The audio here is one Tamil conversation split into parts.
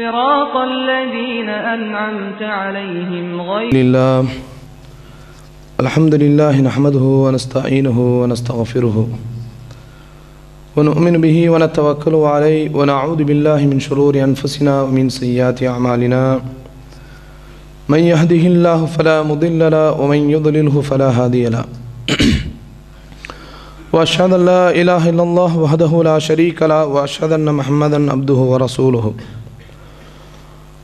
صراط الذين أنعمت عليهم غير لله الحمد لله نحمده ونستعينه ونستغفره ونؤمن به ونتوكل عليه ونعوذ بالله من شرور أنفسنا ومن سيئات أعمالنا من يهده الله فلا مضل له ومن يضلله فلا هادي له وأشهد أن لا إله إلا الله وحده لا شريك له وأشهد أن محمدا عبده ورسوله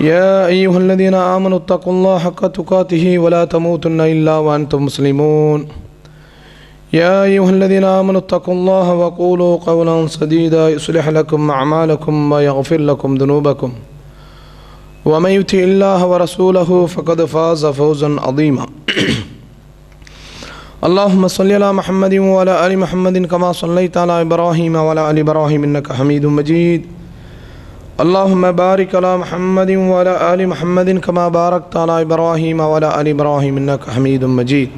يا أيها الذين آمنوا اتقوا الله حق تقاته ولا تموتن إلا وأنتم مسلمون يا أيها الذين آمنوا اتقوا الله وقولوا قولا سديدا يصلح لكم أعمالكم ويغفر لكم ذنوبكم ومن يطع الله ورسوله فقد فاز فوزا عظيما اللهم صل على محمد وعلى آل محمد كما صليت على إبراهيم وعلى آل إبراهيم إنك حميد مجيد اللهم بارك على محمد وعلى آل محمد كما باركت على إبراهيم وعلى آل إبراهيم إنك حميد مجيد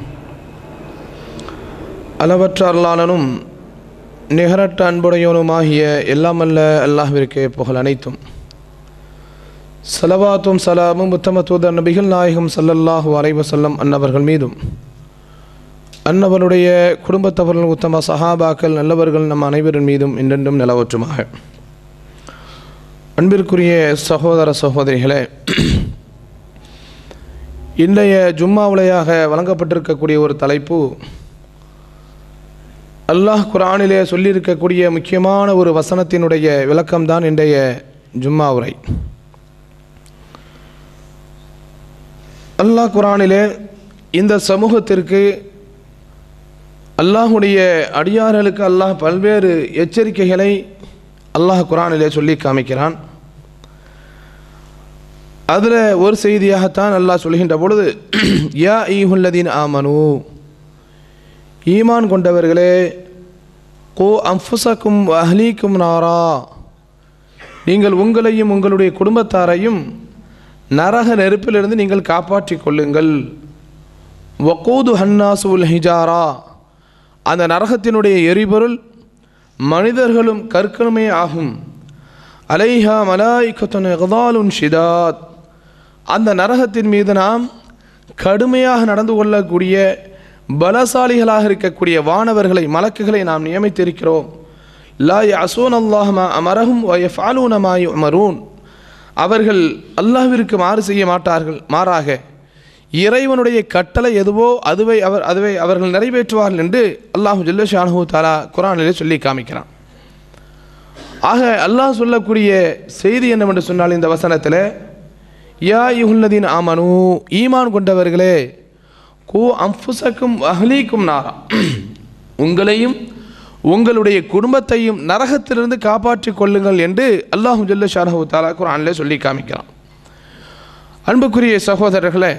அளவற்ற அருளாளனும் நிகரற்ற அன்புடையவனுமாகிய எல்லாமல்ல அல்லாஹிற்கு புகழ் அனைத்தும் சலவாத்தும் சலாமும் உத்தம தூதர் நபிகள் நாயகம் சல்லல்லாஹு அலைவசல்லம் அன்னவர்கள் மீதும் அன்னவருடைய குடும்பத்தவர்கள் உத்தம சஹாபாக்கள் நல்லவர்கள் நம் அனைவரின் மீதும் என்றென்றும் நிலவற்றுமாக அன்பிற்குரிய சகோதர சகோதரிகளே இன்றைய ஜும்மா உலையாக வழங்கப்பட்டிருக்கக்கூடிய ஒரு தலைப்பு அல்லாஹ் குரானிலே சொல்லியிருக்கக்கூடிய முக்கியமான ஒரு வசனத்தினுடைய விளக்கம்தான் இன்றைய ஜும்மா உரை அல்லாஹ் குரானிலே இந்த சமூகத்திற்கு அல்லாஹுடைய அடியார்களுக்கு அல்லாஹ் பல்வேறு எச்சரிக்கைகளை அல்லாஹ் குரானிலே சொல்லி காமிக்கிறான் அதில் ஒரு செய்தியாகத்தான் அல்லாஹ் சொல்கின்ற பொழுது யா ஈஹுல்லதீன் ஆமனு ஈமான் கொண்டவர்களே கோ அம்ஃபுசக்கும் அஹ்லீக்கும் நாரா நீங்கள் உங்களையும் உங்களுடைய குடும்பத்தாரையும் நரக நெருப்பிலிருந்து நீங்கள் காப்பாற்றிக் கொள்ளுங்கள் வக்கூது ஹன்னாசு உல் ஹிஜாரா அந்த நரகத்தினுடைய எரிபொருள் மனிதர்களும் கற்களுமே ஆகும் அலைஹா மலாய்கத்தன் எகதாலுன் ஷிதாத் அந்த நரகத்தின் மீது நாம் கடுமையாக நடந்து கொள்ளக்கூடிய பலசாலிகளாக இருக்கக்கூடிய வானவர்களை மலக்குகளை நாம் நியமித்திருக்கிறோம் லாய் அசோன் அல்லாஹமா அமரஹும் ஒயஃபாலூனமாய் அமரூன் அவர்கள் அல்லாஹிற்கு மாறு செய்ய மாட்டார்கள் மாறாக இறைவனுடைய கட்டளை எதுவோ அதுவை அவர் அதுவை அவர்கள் நிறைவேற்றுவார்கள் என்று அல்லாஹு ஜல்லஷானு தாலா குரானிலே சொல்லி காமிக்கிறான் ஆக அல்லாஹ் சொல்லக்கூடிய செய்தி என்னவென்று சொன்னால் இந்த வசனத்தில் யா யுகுல்லதீன் ஆமனு ஈமான் கொண்டவர்களே கூ அம்ஃபுசக்கும் அஹ்லீக்கும் நாரா உங்களையும் உங்களுடைய குடும்பத்தையும் நரகத்திலிருந்து காப்பாற்றிக் கொள்ளுங்கள் என்று அல்லாஹு ஜல்லஷானு தாலா குரானிலே சொல்லி காமிக்கிறான் அன்புக்குரிய சகோதரர்களை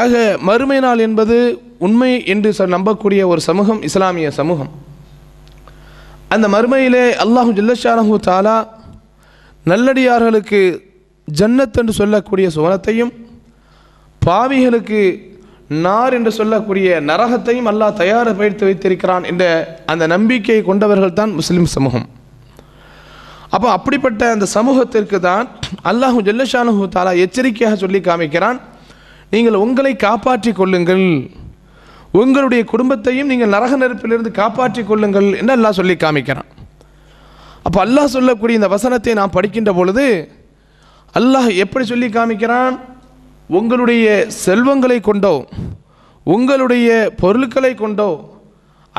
ஆக மறுமை நாள் என்பது உண்மை என்று நம்பக்கூடிய ஒரு சமூகம் இஸ்லாமிய சமூகம் அந்த மறுமையிலே அல்லாஹு ஜில்லஷானஹூ தாலா நல்லடியார்களுக்கு ஜன்னத் என்று சொல்லக்கூடிய சுவனத்தையும் பாவிகளுக்கு நார் என்று சொல்லக்கூடிய நரகத்தையும் அல்லாஹ் தயார் பயிர்த்து வைத்திருக்கிறான் என்ற அந்த நம்பிக்கையை கொண்டவர்கள் தான் முஸ்லீம் சமூகம் அப்போ அப்படிப்பட்ட அந்த சமூகத்திற்கு தான் அல்லாஹு ஜல்லஷானு தாலா எச்சரிக்கையாக சொல்லி காமிக்கிறான் நீங்கள் உங்களை காப்பாற்றி கொள்ளுங்கள் உங்களுடைய குடும்பத்தையும் நீங்கள் நரக நெருப்பிலிருந்து காப்பாற்றி கொள்ளுங்கள் என்று அல்லாஹ் சொல்லி காமிக்கிறான் அப்போ அல்லாஹ் சொல்லக்கூடிய இந்த வசனத்தை நான் படிக்கின்ற பொழுது அல்லாஹ் எப்படி சொல்லி காமிக்கிறான் உங்களுடைய செல்வங்களை கொண்டோ உங்களுடைய பொருட்களை கொண்டோ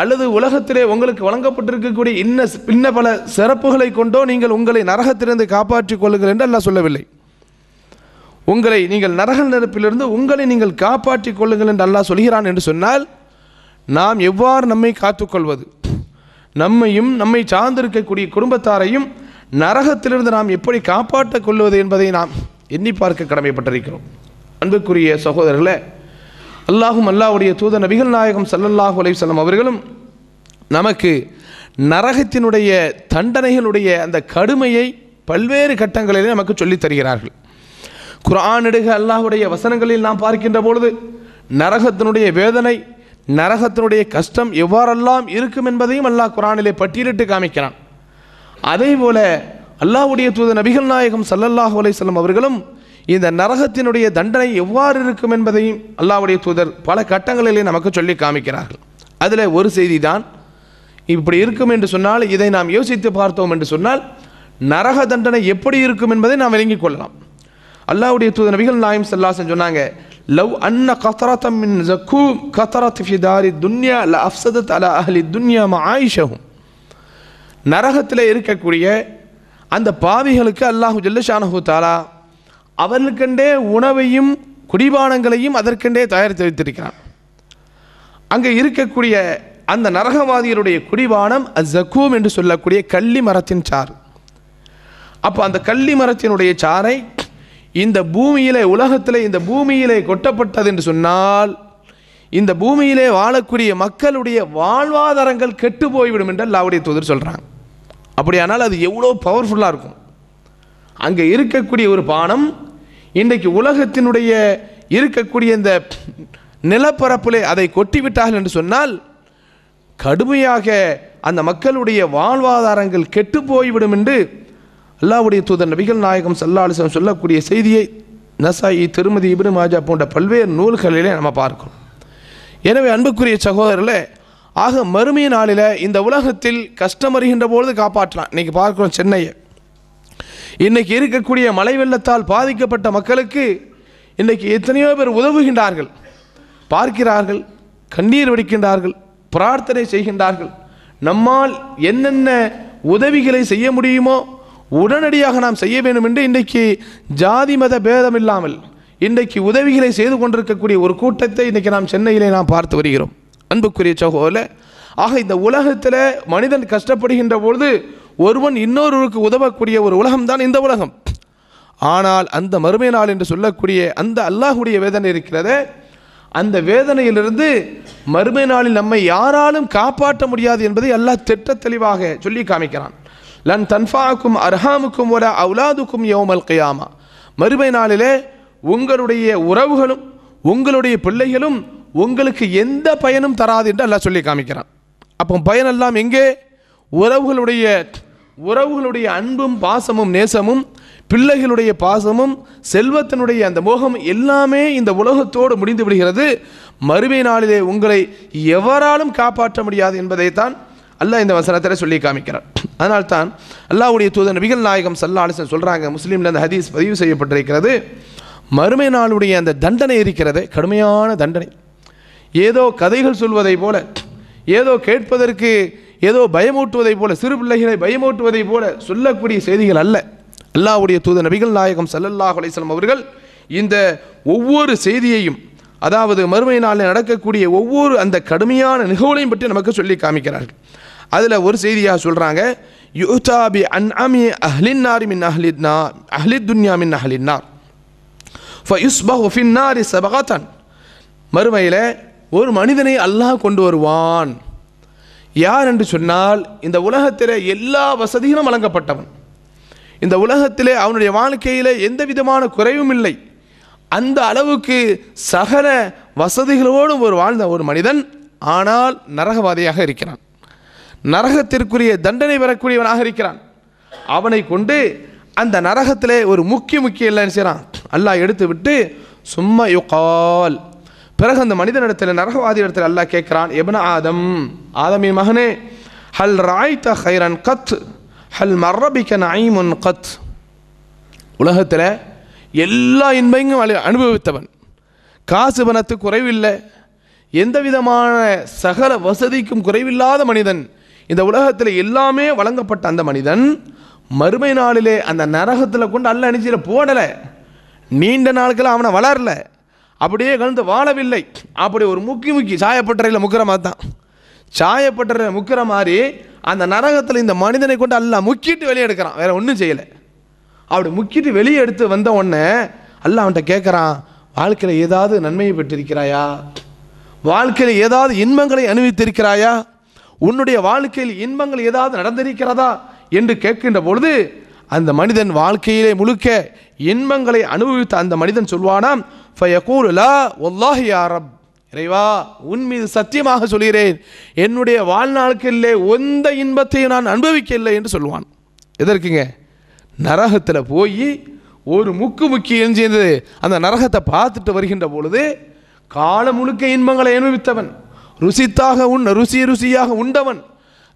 அல்லது உலகத்திலே உங்களுக்கு வழங்கப்பட்டிருக்கக்கூடிய இன்ன இன்ன பல சிறப்புகளை கொண்டோ நீங்கள் உங்களை நரகத்திலிருந்து காப்பாற்றிக் கொள்ளுங்கள் என்று அல்லாஹ் சொல்லவில்லை உங்களை நீங்கள் நரக நெருப்பிலிருந்து உங்களை நீங்கள் காப்பாற்றிக் கொள்ளுங்கள் என்று அல்லாஹ் சொல்கிறான் என்று சொன்னால் நாம் எவ்வாறு நம்மை காத்துக்கொள்வது நம்மையும் நம்மை சார்ந்திருக்கக்கூடிய குடும்பத்தாரையும் நரகத்திலிருந்து நாம் எப்படி காப்பாற்றக் கொள்வது என்பதை நாம் எண்ணி பார்க்க கடமைப்பட்டிருக்கிறோம் அன்புக்குரிய சகோதரர்களே அல்லாஹும் அல்லாவுடைய தூத நபிகள் நாயகம் சல்லல்லாஹு அலைவசல்லம் அவர்களும் நமக்கு நரகத்தினுடைய தண்டனைகளுடைய அந்த கடுமையை பல்வேறு கட்டங்களிலே நமக்கு சொல்லித் தருகிறார்கள் குரானிடுக அல்லாஹுடைய வசனங்களில் நாம் பார்க்கின்ற பொழுது நரகத்தினுடைய வேதனை நரகத்தினுடைய கஷ்டம் எவ்வாறெல்லாம் இருக்கும் என்பதையும் அல்லாஹ் குரானிலே பட்டியலிட்டு காமிக்கிறான் அதே போல அல்லாஹுடைய தூது நபிகள் நாயகம் சல்லல்லாஹு அலையம் அவர்களும் இந்த நரகத்தினுடைய தண்டனை எவ்வாறு இருக்கும் என்பதையும் அல்லாஹுடைய தூதர் பல கட்டங்களிலே நமக்கு சொல்லி காமிக்கிறார்கள் அதில் ஒரு செய்தி தான் இப்படி இருக்கும் என்று சொன்னால் இதை நாம் யோசித்து பார்த்தோம் என்று சொன்னால் நரக தண்டனை எப்படி இருக்கும் என்பதை நாம் விளங்கிக் கொள்ளலாம் அல்லாவுடைய தூது நபிகள் நாயம் செல்லாசன் சொன்னாங்க லவ் அன்ன கத்தரத்தம் மின் ஜக்கூம் கத்தரத் ஃபிதாரி துன்யா அல்ல அஃப்சதத் அல அஹலி துன்யா ஆயிஷகும் நரகத்தில் இருக்கக்கூடிய அந்த பாவிகளுக்கு அல்லாஹு ஜல்லஷானஹு தாலா அவர்களுக்கண்டே உணவையும் குடிபானங்களையும் அதற்கெண்டே தயாரித்து வைத்திருக்கிறான் அங்கே இருக்கக்கூடிய அந்த நரகவாதியருடைய குடிபானம் அசக்கூம் என்று சொல்லக்கூடிய கள்ளி மரத்தின் சாறு அப்போ அந்த கள்ளி மரத்தினுடைய சாறை இந்த பூமியிலே உலகத்திலே இந்த பூமியிலே கொட்டப்பட்டது என்று சொன்னால் இந்த பூமியிலே வாழக்கூடிய மக்களுடைய வாழ்வாதாரங்கள் கெட்டு போய்விடும் என்று அல்லாவுடைய தூதர் சொல்கிறாங்க அப்படியானால் அது எவ்வளோ பவர்ஃபுல்லாக இருக்கும் அங்கே இருக்கக்கூடிய ஒரு பானம் இன்றைக்கு உலகத்தினுடைய இருக்கக்கூடிய இந்த நிலப்பரப்பிலே அதை கொட்டிவிட்டார்கள் என்று சொன்னால் கடுமையாக அந்த மக்களுடைய வாழ்வாதாரங்கள் கெட்டு போய்விடும் என்று அல்லாவுடைய தூதர் நபிகள் நாயகம் சல்லாலிசம் சொல்லக்கூடிய செய்தியை நசாயி திருமதி இபின் மாஜா போன்ற பல்வேறு நூல்களிலே நம்ம பார்க்கணும் எனவே அன்புக்குரிய சகோதரர்களே ஆக மறுமைய நாளில் இந்த உலகத்தில் கஷ்டம் வருகின்ற பொழுது காப்பாற்றலாம் இன்றைக்கி பார்க்குறோம் சென்னையை இன்றைக்கி இருக்கக்கூடிய மழை வெள்ளத்தால் பாதிக்கப்பட்ட மக்களுக்கு இன்றைக்கி எத்தனையோ பேர் உதவுகின்றார்கள் பார்க்கிறார்கள் கண்ணீர் வடிக்கின்றார்கள் பிரார்த்தனை செய்கின்றார்கள் நம்மால் என்னென்ன உதவிகளை செய்ய முடியுமோ உடனடியாக நாம் செய்ய வேண்டும் என்று இன்றைக்கு ஜாதி மத பேதம் இல்லாமல் இன்றைக்கு உதவிகளை செய்து கொண்டிருக்கக்கூடிய ஒரு கூட்டத்தை இன்றைக்கி நாம் சென்னையிலே நாம் பார்த்து வருகிறோம் அன்புக்குரிய சகோல ஆக இந்த உலகத்தில் மனிதன் கஷ்டப்படுகின்ற பொழுது ஒருவன் இன்னொருவருக்கு உதவக்கூடிய ஒரு உலகம்தான் இந்த உலகம் ஆனால் அந்த மறுமை நாள் என்று சொல்லக்கூடிய அந்த அல்லாஹுடைய வேதனை இருக்கிறதே அந்த வேதனையிலிருந்து மறுமை நாளில் நம்மை யாராலும் காப்பாற்ற முடியாது என்பதை அல்லாஹ் திட்ட தெளிவாக சொல்லி காமிக்கிறான் லன் தன்ஃபாக்கும் அர்ஹாமுக்கும் ஒரு அவுலாதுக்கும் யோமல் கயாமா மறுமை நாளிலே உங்களுடைய உறவுகளும் உங்களுடைய பிள்ளைகளும் உங்களுக்கு எந்த பயனும் தராது என்று எல்லாம் சொல்லி காமிக்கிறான் அப்போ பயனெல்லாம் எங்கே உறவுகளுடைய உறவுகளுடைய அன்பும் பாசமும் நேசமும் பிள்ளைகளுடைய பாசமும் செல்வத்தினுடைய அந்த மோகம் எல்லாமே இந்த உலகத்தோடு முடிந்து விடுகிறது மறுமை நாளிலே உங்களை எவராலும் காப்பாற்ற முடியாது என்பதைத்தான் அல்லாஹ் இந்த வசனத்தில் சொல்லி காமிக்கிறார் அதனால் தான் அல்லாவுடைய தூதர் நபிகள் நாயகம் சல்லா அலிசன் சொல்கிறாங்க முஸ்லீமில் அந்த ஹதீஸ் பதிவு செய்யப்பட்டிருக்கிறது மறுமை நாளுடைய அந்த தண்டனை இருக்கிறது கடுமையான தண்டனை ஏதோ கதைகள் சொல்வதை போல ஏதோ கேட்பதற்கு ஏதோ பயமூட்டுவதை போல சிறு பிள்ளைகளை பயமூட்டுவதை போல சொல்லக்கூடிய செய்திகள் அல்ல அல்லாவுடைய தூதர் நபிகள் நாயகம் சல்லல்லாஹ் அலிஸ்லாம் அவர்கள் இந்த ஒவ்வொரு செய்தியையும் அதாவது மறுமை நாளில் நடக்கக்கூடிய ஒவ்வொரு அந்த கடுமையான நிகழ்வுகளையும் பற்றி நமக்கு சொல்லி காமிக்கிறார்கள் அதில் ஒரு செய்தியாக சொல்கிறாங்க யுத்தாபி அன் அமி அஹ்லின் நாரி மின் அஹ்லித் அஹ்லித் துன்யா மின் அஹ்லின் மறுமையில் ஒரு மனிதனை அல்லாஹ் கொண்டு வருவான் யார் என்று சொன்னால் இந்த உலகத்தில் எல்லா வசதிகளும் வழங்கப்பட்டவன் இந்த உலகத்திலே அவனுடைய வாழ்க்கையில் எந்த விதமான குறைவும் இல்லை அந்த அளவுக்கு சகல வசதிகளோடும் ஒரு வாழ்ந்த ஒரு மனிதன் ஆனால் நரகவாதியாக இருக்கிறான் நரகத்திற்குரிய தண்டனை பெறக்கூடியவனாக இருக்கிறான் அவனை கொண்டு அந்த நரகத்திலே ஒரு முக்கிய முக்கிய இல்லைன்னு செய்கிறான் அல்லாஹ் எடுத்து விட்டு சும்மா யுகால் பிறகு அந்த இடத்துல நரகவாதி இடத்தில் அல்லாஹ் கேட்குறான் எபன ஆதம் ஆதமின் மகனே ஹல் ராய் ஹைரன் கத் ஹல் மர்ரபிக்கன் ஐமுன் கத் உலகத்தில் எல்லா இன்பையும் அனுபவித்தவன் காசு பணத்து குறைவில்லை எந்த விதமான சகல வசதிக்கும் குறைவில்லாத மனிதன் இந்த உலகத்தில் எல்லாமே வழங்கப்பட்ட அந்த மனிதன் மறுமை நாளிலே அந்த நரகத்தில் கொண்டு அல்ல அணிச்சிட போடலை நீண்ட நாட்கள் அவனை வளரல அப்படியே கலந்து வாழவில்லை அப்படி ஒரு முக்கி முக்கி சாயப்பட்டறையில் முக்கிற மாதிரி தான் சாயப்பட்டறையில் முக்கிற மாதிரி அந்த நரகத்தில் இந்த மனிதனை கொண்டு அல்ல முக்கிட்டு வெளியே எடுக்கிறான் வேற ஒன்றும் செய்யலை அப்படி முக்கிட்டு வெளியே எடுத்து வந்த உடனே அல்ல அவன்கிட்ட கேட்குறான் வாழ்க்கையில் ஏதாவது நன்மையை பெற்றிருக்கிறாயா வாழ்க்கையில் ஏதாவது இன்பங்களை அனுபவித்திருக்கிறாயா உன்னுடைய வாழ்க்கையில் இன்பங்கள் ஏதாவது நடந்திருக்கிறதா என்று கேட்கின்ற பொழுது அந்த மனிதன் வாழ்க்கையிலே முழுக்க இன்பங்களை அனுபவித்த அந்த மனிதன் சொல்வானாம் ஃபயகூருலா ஒல்லாஹி யாரப் இறைவா உன் மீது சத்தியமாக சொல்கிறேன் என்னுடைய இல்லை எந்த இன்பத்தையும் நான் அனுபவிக்கவில்லை என்று சொல்லுவான் எதற்குங்க நரகத்தில் போய் ஒரு முக்கு முக்கிய எஞ்சியது அந்த நரகத்தை பார்த்துட்டு வருகின்ற பொழுது காலம் முழுக்க இன்பங்களை அனுபவித்தவன் ருசித்தாக உண்ண ருசி ருசியாக உண்டவன்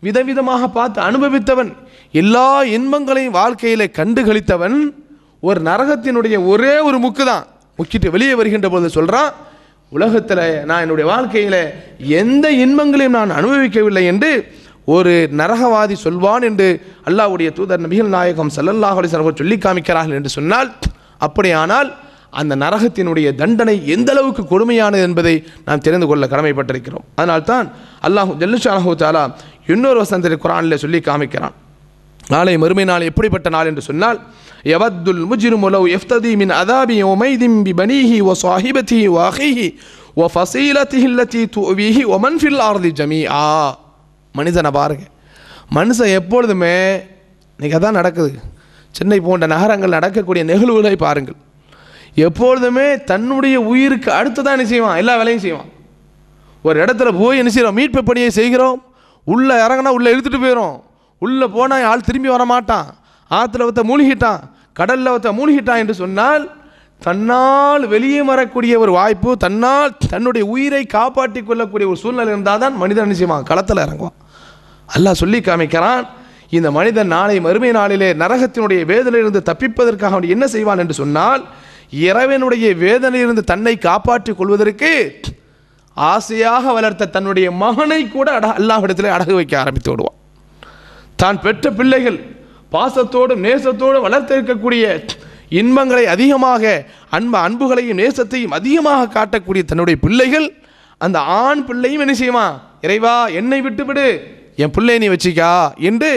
விதவிதமாக பார்த்து அனுபவித்தவன் எல்லா இன்பங்களையும் வாழ்க்கையில் கண்டு கழித்தவன் ஒரு நரகத்தினுடைய ஒரே ஒரு முக்கு தான் முக்கிட்டு வெளியே வருகின்ற பொழுது சொல்கிறான் உலகத்தில் நான் என்னுடைய வாழ்க்கையில் எந்த இன்பங்களையும் நான் அனுபவிக்கவில்லை என்று ஒரு நரகவாதி சொல்வான் என்று அல்லாவுடைய தூதர் நபிகள் நாயகம் சல்லல்லாஹ் அலிஸ்லாம் சொல்லி காமிக்கிறார்கள் என்று சொன்னால் அப்படியானால் அந்த நரகத்தினுடைய தண்டனை எந்த அளவுக்கு கொடுமையானது என்பதை நாம் தெரிந்து கொள்ள கடமைப்பட்டிருக்கிறோம் அதனால்தான் அல்லாஹு ஜல்லுஷானஹூ தாலா இன்னொரு வசந்தரை குரானில் சொல்லி காமிக்கிறான் நாளை மறுமை நாள் எப்படிப்பட்ட நாள் என்று சொன்னால் யவத்துல் முஜிருமுலவ் எஃப்ததி மின் அதாபி ஓ ஒமைதிம் பி பனீஹி ஓ சாஹிபதி ஓ அஹிஹி ஃபசீலத்தி ஹில்லத்தி தூவிஹி ஒமன் ஃபில் ஆர்தி ஆ மனிதனை பாருங்க மனுஷன் எப்பொழுதுமே இன்றைக்கி தான் நடக்குது சென்னை போன்ற நகரங்கள் நடக்கக்கூடிய நிகழ்வுகளை பாருங்கள் எப்பொழுதுமே தன்னுடைய உயிருக்கு அடுத்து தான் என்ன செய்வான் எல்லா வேலையும் செய்வான் ஒரு இடத்துல போய் என்ன செய்கிறோம் மீட்பு பணியை செய்கிறோம் உள்ளே இறங்கினா உள்ளே இழுத்துட்டு போயிடும் உள்ளே போனால் ஆள் திரும்பி வர மாட்டான் ஆற்றுல ஒருத்த மூழ்கிட்டான் கடலில் ஒருத்த மூழ்கிட்டான் என்று சொன்னால் தன்னால் வெளியே வரக்கூடிய ஒரு வாய்ப்பு தன்னால் தன்னுடைய உயிரை காப்பாற்றி கொள்ளக்கூடிய ஒரு சூழ்நிலை இருந்தால் தான் மனிதன் நிச்சயமாக களத்தில் இறங்குவான் அல்லாஹ் சொல்லி காமிக்கிறான் இந்த மனிதன் நாளை மறுமை நாளிலே நரகத்தினுடைய வேதனையிலிருந்து தப்பிப்பதற்காக அவன் என்ன செய்வான் என்று சொன்னால் இறைவனுடைய வேதனையிலிருந்து தன்னை காப்பாற்றிக் கொள்வதற்கு ஆசையாக வளர்த்த தன்னுடைய மகனை கூட அட அல்லாஹிடத்தில் அடகு வைக்க ஆரம்பித்து விடுவான் தான் பெற்ற பிள்ளைகள் பாசத்தோடும் நேசத்தோடும் வளர்த்திருக்கக்கூடிய இன்பங்களை அதிகமாக அன்ப அன்புகளையும் நேசத்தையும் அதிகமாக காட்டக்கூடிய தன்னுடைய பிள்ளைகள் அந்த ஆண் பிள்ளையும் என்ன செய்யுமா இறைவா என்னை விட்டுவிடு என் பிள்ளை நீ வச்சிக்கா என்று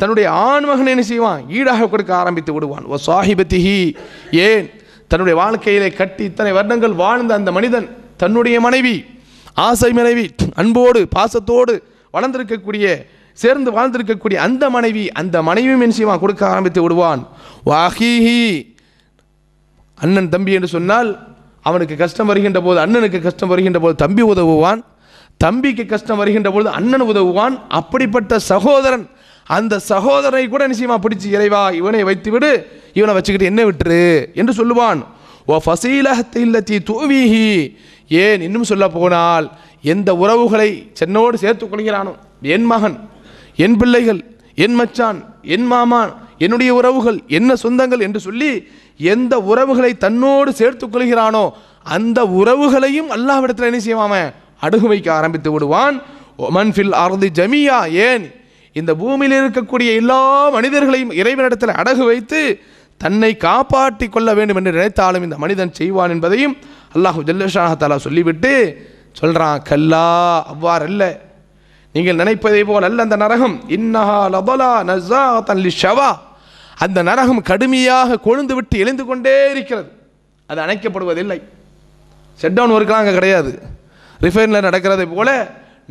தன்னுடைய ஆண் மகன் என்ன செய்வான் ஈடாக கொடுக்க ஆரம்பித்து விடுவான் ஓ சாஹிபத்திஹி ஏன் தன்னுடைய வாழ்க்கையிலே கட்டி இத்தனை வருடங்கள் வாழ்ந்த அந்த மனிதன் தன்னுடைய மனைவி ஆசை மனைவி அன்போடு பாசத்தோடு வளர்ந்திருக்கக்கூடிய சேர்ந்து வாழ்ந்திருக்கக்கூடிய அந்த மனைவி அந்த மனைவியும் என்ன செய்வான் கொடுக்க ஆரம்பித்து விடுவான் வாஹிஹி அண்ணன் தம்பி என்று சொன்னால் அவனுக்கு கஷ்டம் வருகின்ற போது அண்ணனுக்கு கஷ்டம் வருகின்ற போது தம்பி உதவுவான் தம்பிக்கு கஷ்டம் வருகின்ற பொழுது அண்ணன் உதவுவான் அப்படிப்பட்ட சகோதரன் அந்த சகோதரனை கூட நிச்சயமா பிடிச்சி இறைவா இவனை வைத்து விடு இவனை வச்சுக்கிட்டு என்ன விட்டுரு என்று சொல்லுவான் ஓ ஃபசீலஹத்தை இல்லத்தி தூவிஹி ஏன் இன்னும் சொல்ல போனால் எந்த உறவுகளை சென்னோடு சேர்த்து கொள்கிறானோ என் மகன் என் பிள்ளைகள் என் மச்சான் என் மாமான் என்னுடைய உறவுகள் என்ன சொந்தங்கள் என்று சொல்லி எந்த உறவுகளை தன்னோடு சேர்த்து கொள்கிறானோ அந்த உறவுகளையும் அல்லாவிடத்தில் என்ன செய்வாம அடகு வைக்க ஆரம்பித்து விடுவான் அறுதி ஜமியா ஏன் இந்த பூமியில் இருக்கக்கூடிய எல்லா மனிதர்களையும் இறைவனிடத்தில் அடகு வைத்து தன்னை காப்பாற்றி கொள்ள வேண்டும் என்று நினைத்தாலும் இந்த மனிதன் செய்வான் என்பதையும் அல்லாஹு ஜல்லஷாஹாலா சொல்லிவிட்டு சொல்கிறான் கல்லா அவ்வாறல்ல நீங்கள் நினைப்பதை போல் அல்ல அந்த நரகம் ஷவா அந்த நரகம் கடுமையாக கொழுந்து விட்டு எழுந்து கொண்டே இருக்கிறது அது அணைக்கப்படுவதில்லை ஷெட்டவுன் ஒர்க்கெலாம் அங்கே கிடையாது ரிஃபைனில் நடக்கிறதை போல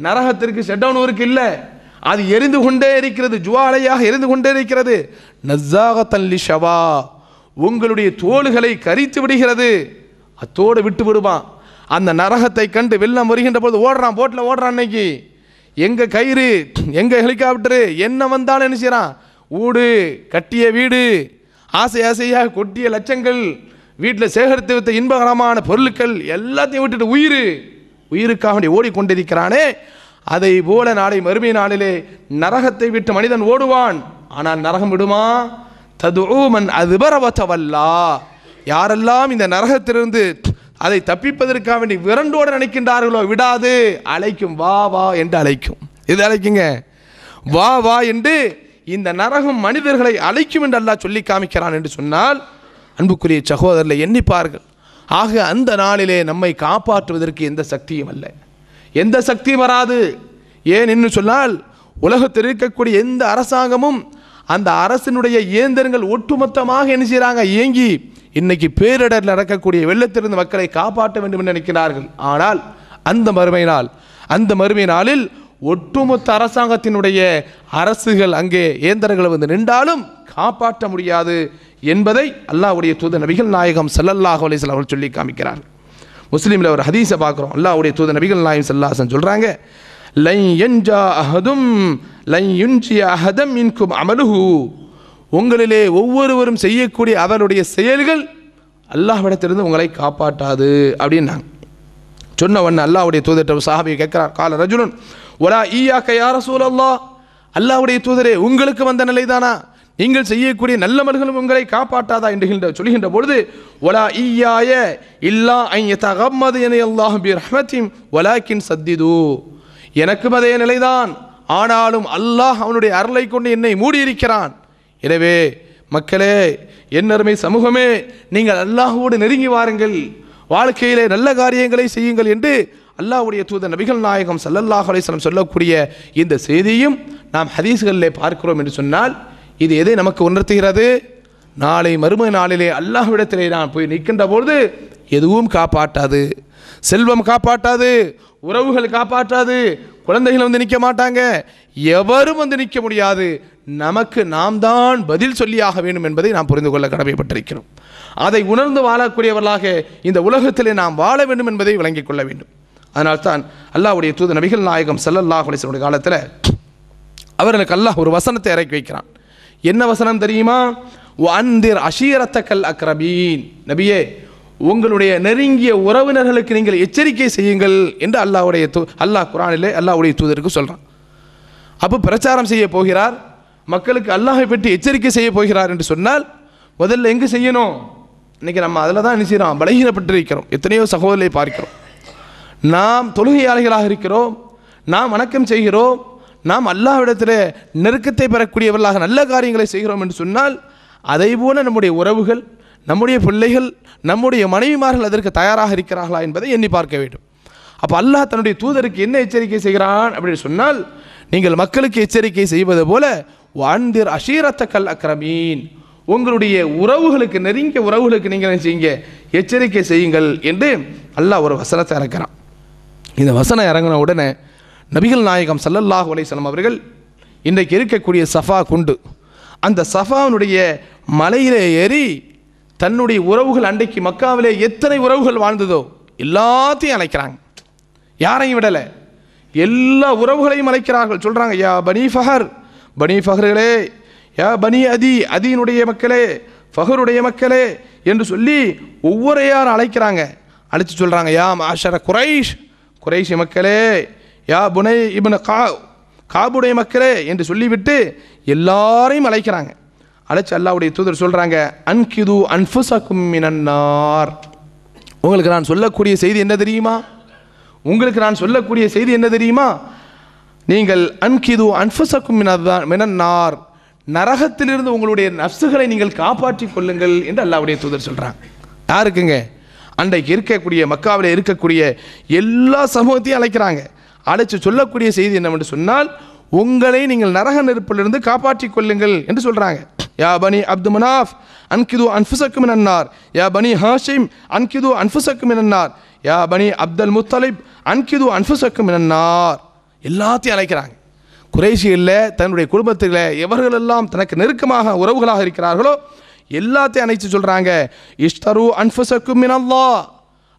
நரகத்திற்கு டவுன் ஒர்க் இல்லை அது எரிந்து கொண்டே இருக்கிறது ஜுவாலையாக எரிந்து கொண்டே இருக்கிறது நஸ்ஸாக தன்லி ஷவா உங்களுடைய தோள்களை கரித்து விடுகிறது அத்தோடு விட்டு விடுவான் அந்த நரகத்தை கண்டு வெள்ளம் வருகின்ற பொழுது ஓடுறான் போட்டில் ஓடுறான் அன்னைக்கு எங்கள் கயிறு எங்கே ஹெலிகாப்டரு என்ன வந்தாலும் என்ன செய்கிறான் ஊடு கட்டிய வீடு ஆசை ஆசையாக கொட்டிய லட்சங்கள் வீட்டில் சேகரித்து வைத்த இன்பகரமான பொருட்கள் எல்லாத்தையும் விட்டுட்டு உயிர் உயிருக்காக வேண்டி ஓடிக்கொண்டிருக்கிறானே அதை போல நாளை மறுமை நாளிலே நரகத்தை விட்டு மனிதன் ஓடுவான் ஆனால் நரகம் விடுமா தது ஓமன் அது யாரெல்லாம் இந்த நரகத்திலிருந்து அதை தப்பிப்பதற்காக வேண்டி விரண்டோடு நினைக்கின்றார்களோ விடாது அழைக்கும் வா வா என்று அழைக்கும் இது அழைக்குங்க வா வா என்று இந்த நரகம் மனிதர்களை அழைக்கும் என்று அல்லா சொல்லி காமிக்கிறான் என்று சொன்னால் அன்புக்குரிய சகோதரில் எண்ணிப்பார்கள் ஆக அந்த நாளிலே நம்மை காப்பாற்றுவதற்கு எந்த சக்தியும் அல்ல எந்த சக்தியும் வராது ஏன் என்று சொன்னால் உலகத்தில் இருக்கக்கூடிய எந்த அரசாங்கமும் அந்த அரசினுடைய இயந்திரங்கள் ஒட்டுமொத்தமாக என்ன செய்கிறாங்க இயங்கி இன்னைக்கு பேரிடரில் நடக்கக்கூடிய வெள்ளத்திலிருந்து மக்களை காப்பாற்ற வேண்டும் என்று நினைக்கிறார்கள் ஆனால் அந்த மறுமை நாள் அந்த மறுமை நாளில் ஒட்டுமொத்த அரசாங்கத்தினுடைய அரசுகள் அங்கே இயந்திரங்கள் வந்து நின்றாலும் காப்பாற்ற முடியாது என்பதை அல்லாவுடைய தூத நபிகள் நாயகம் செல்லல்லாஹ் அலிஸ்லாம் அவர்கள் சொல்லி காமிக்கிறார் முஸ்லீமில் ஒரு ஹதீஸை பார்க்குறோம் அல்லாவுடைய தூத நபிகள் நாயகம் செல்லாசன் சொல்கிறாங்க அஹதும் அஹதம் இன்கும் அமலுகு உங்களிலே ஒவ்வொருவரும் செய்யக்கூடிய அவருடைய செயல்கள் அல்லாஹ்விடத்திலிருந்து உங்களை காப்பாற்றாது அப்படின்னாங்க சொன்ன உடனே அல்லாஹ்வுடைய தூதர் சாஹாபியை கேட்குறார் கால ரஜுலன் ஒலா ஈயா கையார சூழல்லா அல்லாவுடைய தூதரே உங்களுக்கு வந்த நிலைதானா நீங்கள் செய்யக்கூடிய நல்லமல்களும் உங்களை காப்பாற்றாதா என்று சொல்கின்ற பொழுது ஒலா ஈயாய இல்லா ஐயா தகம்மது என அல்லாஹும் ஒலாக்கின் சத்திதூ எனக்கும் அதே நிலைதான் ஆனாலும் அல்லாஹ் அவனுடைய அருளை கொண்டு என்னை மூடியிருக்கிறான் எனவே மக்களே என்னருமை சமூகமே நீங்கள் அல்லாஹோடு நெருங்கி வாருங்கள் வாழ்க்கையிலே நல்ல காரியங்களை செய்யுங்கள் என்று அல்லாஹுடைய தூத நபிகள் நாயகம் சல்லல்லாஹ் அலிஸ்லம் சொல்லக்கூடிய இந்த செய்தியும் நாம் ஹதீஸ்களிலே பார்க்கிறோம் என்று சொன்னால் இது எதை நமக்கு உணர்த்துகிறது நாளை மறுமை நாளிலே அல்லாஹ்விடத்திலே நான் போய் நிற்கின்ற பொழுது எதுவும் காப்பாட்டாது செல்வம் காப்பாட்டாது உறவுகள் காப்பாற்றாது குழந்தைகள் வந்து நிற்க மாட்டாங்க எவரும் வந்து நிற்க முடியாது நமக்கு நாம் தான் பதில் சொல்லியாக வேண்டும் என்பதை நாம் புரிந்து கொள்ள கடமைப்பட்டிருக்கிறோம் அதை உணர்ந்து வாழக்கூடியவர்களாக இந்த உலகத்திலே நாம் வாழ வேண்டும் என்பதை விளங்கிக் கொள்ள வேண்டும் அதனால் தான் அல்லாவுடைய தூது நபிகள் நாயகம் செல்லல்லா குலேசனுடைய காலத்தில் அவர்களுக்கு அல்லாஹ் ஒரு வசனத்தை இறக்கி வைக்கிறான் என்ன வசனம் தெரியுமா அந்திர் அஷீரத்தக்கல் அக்ரபீன் நபியே உங்களுடைய நெருங்கிய உறவினர்களுக்கு நீங்கள் எச்சரிக்கை செய்யுங்கள் என்று அல்லாவுடைய தூ அல்லாஹ் குரானிலே அல்லாவுடைய தூதருக்கு சொல்கிறான் அப்போ பிரச்சாரம் செய்ய போகிறார் மக்களுக்கு அல்லாஹை பற்றி எச்சரிக்கை செய்ய போகிறார் என்று சொன்னால் முதல்ல எங்கே செய்யணும் இன்றைக்கி நம்ம அதில் தான் நினைச்சிடோம் பலகீனப்பட்டிருக்கிறோம் எத்தனையோ சகோதரை பார்க்கிறோம் நாம் தொழுகையாளிகளாக இருக்கிறோம் நாம் வணக்கம் செய்கிறோம் நாம் அல்லாவிடத்தில் நெருக்கத்தை பெறக்கூடியவர்களாக நல்ல காரியங்களை செய்கிறோம் என்று சொன்னால் அதை போல நம்முடைய உறவுகள் நம்முடைய பிள்ளைகள் நம்முடைய மனைவிமார்கள் அதற்கு தயாராக இருக்கிறார்களா என்பதை எண்ணி பார்க்க வேண்டும் அப்போ அல்லாஹ் தன்னுடைய தூதருக்கு என்ன எச்சரிக்கை செய்கிறான் அப்படின்னு சொன்னால் நீங்கள் மக்களுக்கு எச்சரிக்கை செய்வது போல வான்திர் அஷீரத்தக்கல் அக்ரமீன் உங்களுடைய உறவுகளுக்கு நெருங்கிய உறவுகளுக்கு நீங்கள் என்ன செய்யுங்க எச்சரிக்கை செய்யுங்கள் என்று அல்லாஹ் ஒரு வசனத்தை இறக்கிறான் இந்த வசனம் இறங்கின உடனே நபிகள் நாயகம் சல்லல்லாஹ் உலைசலம் அவர்கள் இன்றைக்கு இருக்கக்கூடிய சஃபா குண்டு அந்த சஃபாவினுடைய மலையிலே ஏறி தன்னுடைய உறவுகள் அன்றைக்கு மக்காவிலே எத்தனை உறவுகள் வாழ்ந்ததோ எல்லாத்தையும் அழைக்கிறாங்க யாரையும் விடலை எல்லா உறவுகளையும் அழைக்கிறார்கள் சொல்கிறாங்க யா பனி ஃபஹர் பனி ஃபஹர்களே யா பனி அதி அதியினுடைய மக்களே ஃபஹருடைய மக்களே என்று சொல்லி ஒவ்வொரு யார் அழைக்கிறாங்க அழைச்சி சொல்கிறாங்க யா மாஷர குரைஷ் குரைஷ் மக்களே யா புனை இபுன கா காபுடைய மக்களே என்று சொல்லிவிட்டு எல்லாரையும் அழைக்கிறாங்க அழைச்சி அல்லாவுடைய தூதர் சொல்கிறாங்க அன்கிது அன்ஃபுசக்கும் மினன்னார் உங்களுக்கு நான் சொல்லக்கூடிய செய்தி என்ன தெரியுமா உங்களுக்கு நான் சொல்லக்கூடிய செய்தி என்ன தெரியுமா நீங்கள் அன்கிது அன்ஃபுசக்கும் மினதான் மினன்னார் நரகத்திலிருந்து உங்களுடைய நப்சுகளை நீங்கள் காப்பாற்றி கொள்ளுங்கள் என்று அல்லாவுடைய தூதர் சொல்கிறாங்க யாருக்குங்க அன்றைக்கு இருக்கக்கூடிய மக்காவில் இருக்கக்கூடிய எல்லா சமூகத்தையும் அழைக்கிறாங்க அழைச்சி சொல்லக்கூடிய செய்தி என்னவென்று சொன்னால் உங்களை நீங்கள் நரக நெருப்பிலிருந்து காப்பாற்றிக் கொள்ளுங்கள் என்று சொல்கிறாங்க யா பனி அப்து மனாஃப் அன்கிது அன்ஃபுசக்கு மினன்னார் யா பனி ஹாஷிம் அன்கிது அன்ஃபுசக்கு மினன்னார் யா பனி அப்துல் முத்தலிப் அன்கிது அன்ஃபுசக்கு மினன்னார் எல்லாத்தையும் அழைக்கிறாங்க குறைஷியில் தன்னுடைய குடும்பத்தில் எவர்களெல்லாம் தனக்கு நெருக்கமாக உறவுகளாக இருக்கிறார்களோ எல்லாத்தையும் அணைச்சு சொல்கிறாங்க இஷ்தரு அன்ஃபுசக்கும் மினல்லா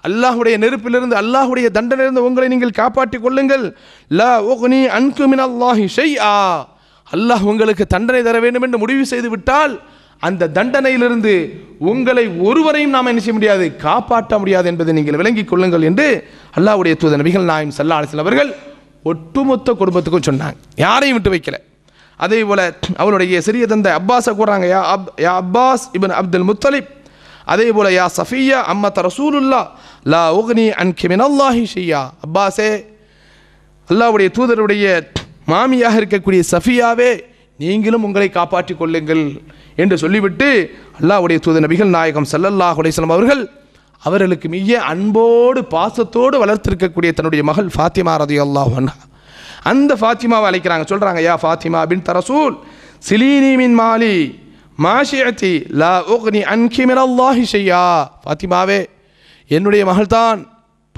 அல்லாஹுடைய நெருப்பிலிருந்து அல்லாஹுடைய தண்டனிலிருந்து உங்களை நீங்கள் காப்பாற்றிக் கொள்ளுங்கள் ல ஓகுனி அன்குமின் அல்லாஹி ஷெய் ஆ அல்லாஹ் உங்களுக்கு தண்டனை தர வேண்டும் என்று முடிவு செய்து விட்டால் அந்த தண்டனையிலிருந்து உங்களை ஒருவரையும் நாம் என்ன செய்ய முடியாது காப்பாற்ற முடியாது என்பதை நீங்கள் விளங்கிக் கொள்ளுங்கள் என்று அல்லாவுடைய தூத நபிகள் நாயம் சல்லா அலிஸ்லாம் அவர்கள் ஒட்டுமொத்த குடும்பத்துக்கும் சொன்னாங்க யாரையும் விட்டு வைக்கல அதே போல் அவருடைய சிறிய தந்தை அப்பாஸை கூறாங்க யா அப் யா அப்பாஸ் இபன் அப்துல் முத்தலிப் அதே போல் யா சஃபியா அம்மத்த ரசூலுல்லா லா உக்னி அன் கிமின் அல்லாஹி ஷியா அப்பாஸே அல்லாவுடைய தூதருடைய மாமியாக இருக்கக்கூடிய சஃபியாவே நீங்களும் உங்களை காப்பாற்றி கொள்ளுங்கள் என்று சொல்லிவிட்டு அல்லாஹுடைய தூது நபிகள் நாயகம் சல்லல்லாஹ் உடையசலம் அவர்கள் அவர்களுக்கு மிக அன்போடு பாசத்தோடு வளர்த்திருக்கக்கூடிய தன்னுடைய மகள் ஃபாத்திமா ரதி அல்லாஹ் அந்த ஃபாத்திமாவை அழைக்கிறாங்க சொல்கிறாங்க யா ஃபாத்திமா பின் தரசூல் சிலீனிமின் மாலி மாஷியத்தி லா உக்னி அன்கிமிரல்லாஹி ஷையா ஃபாத்திமாவே என்னுடைய மகள்தான்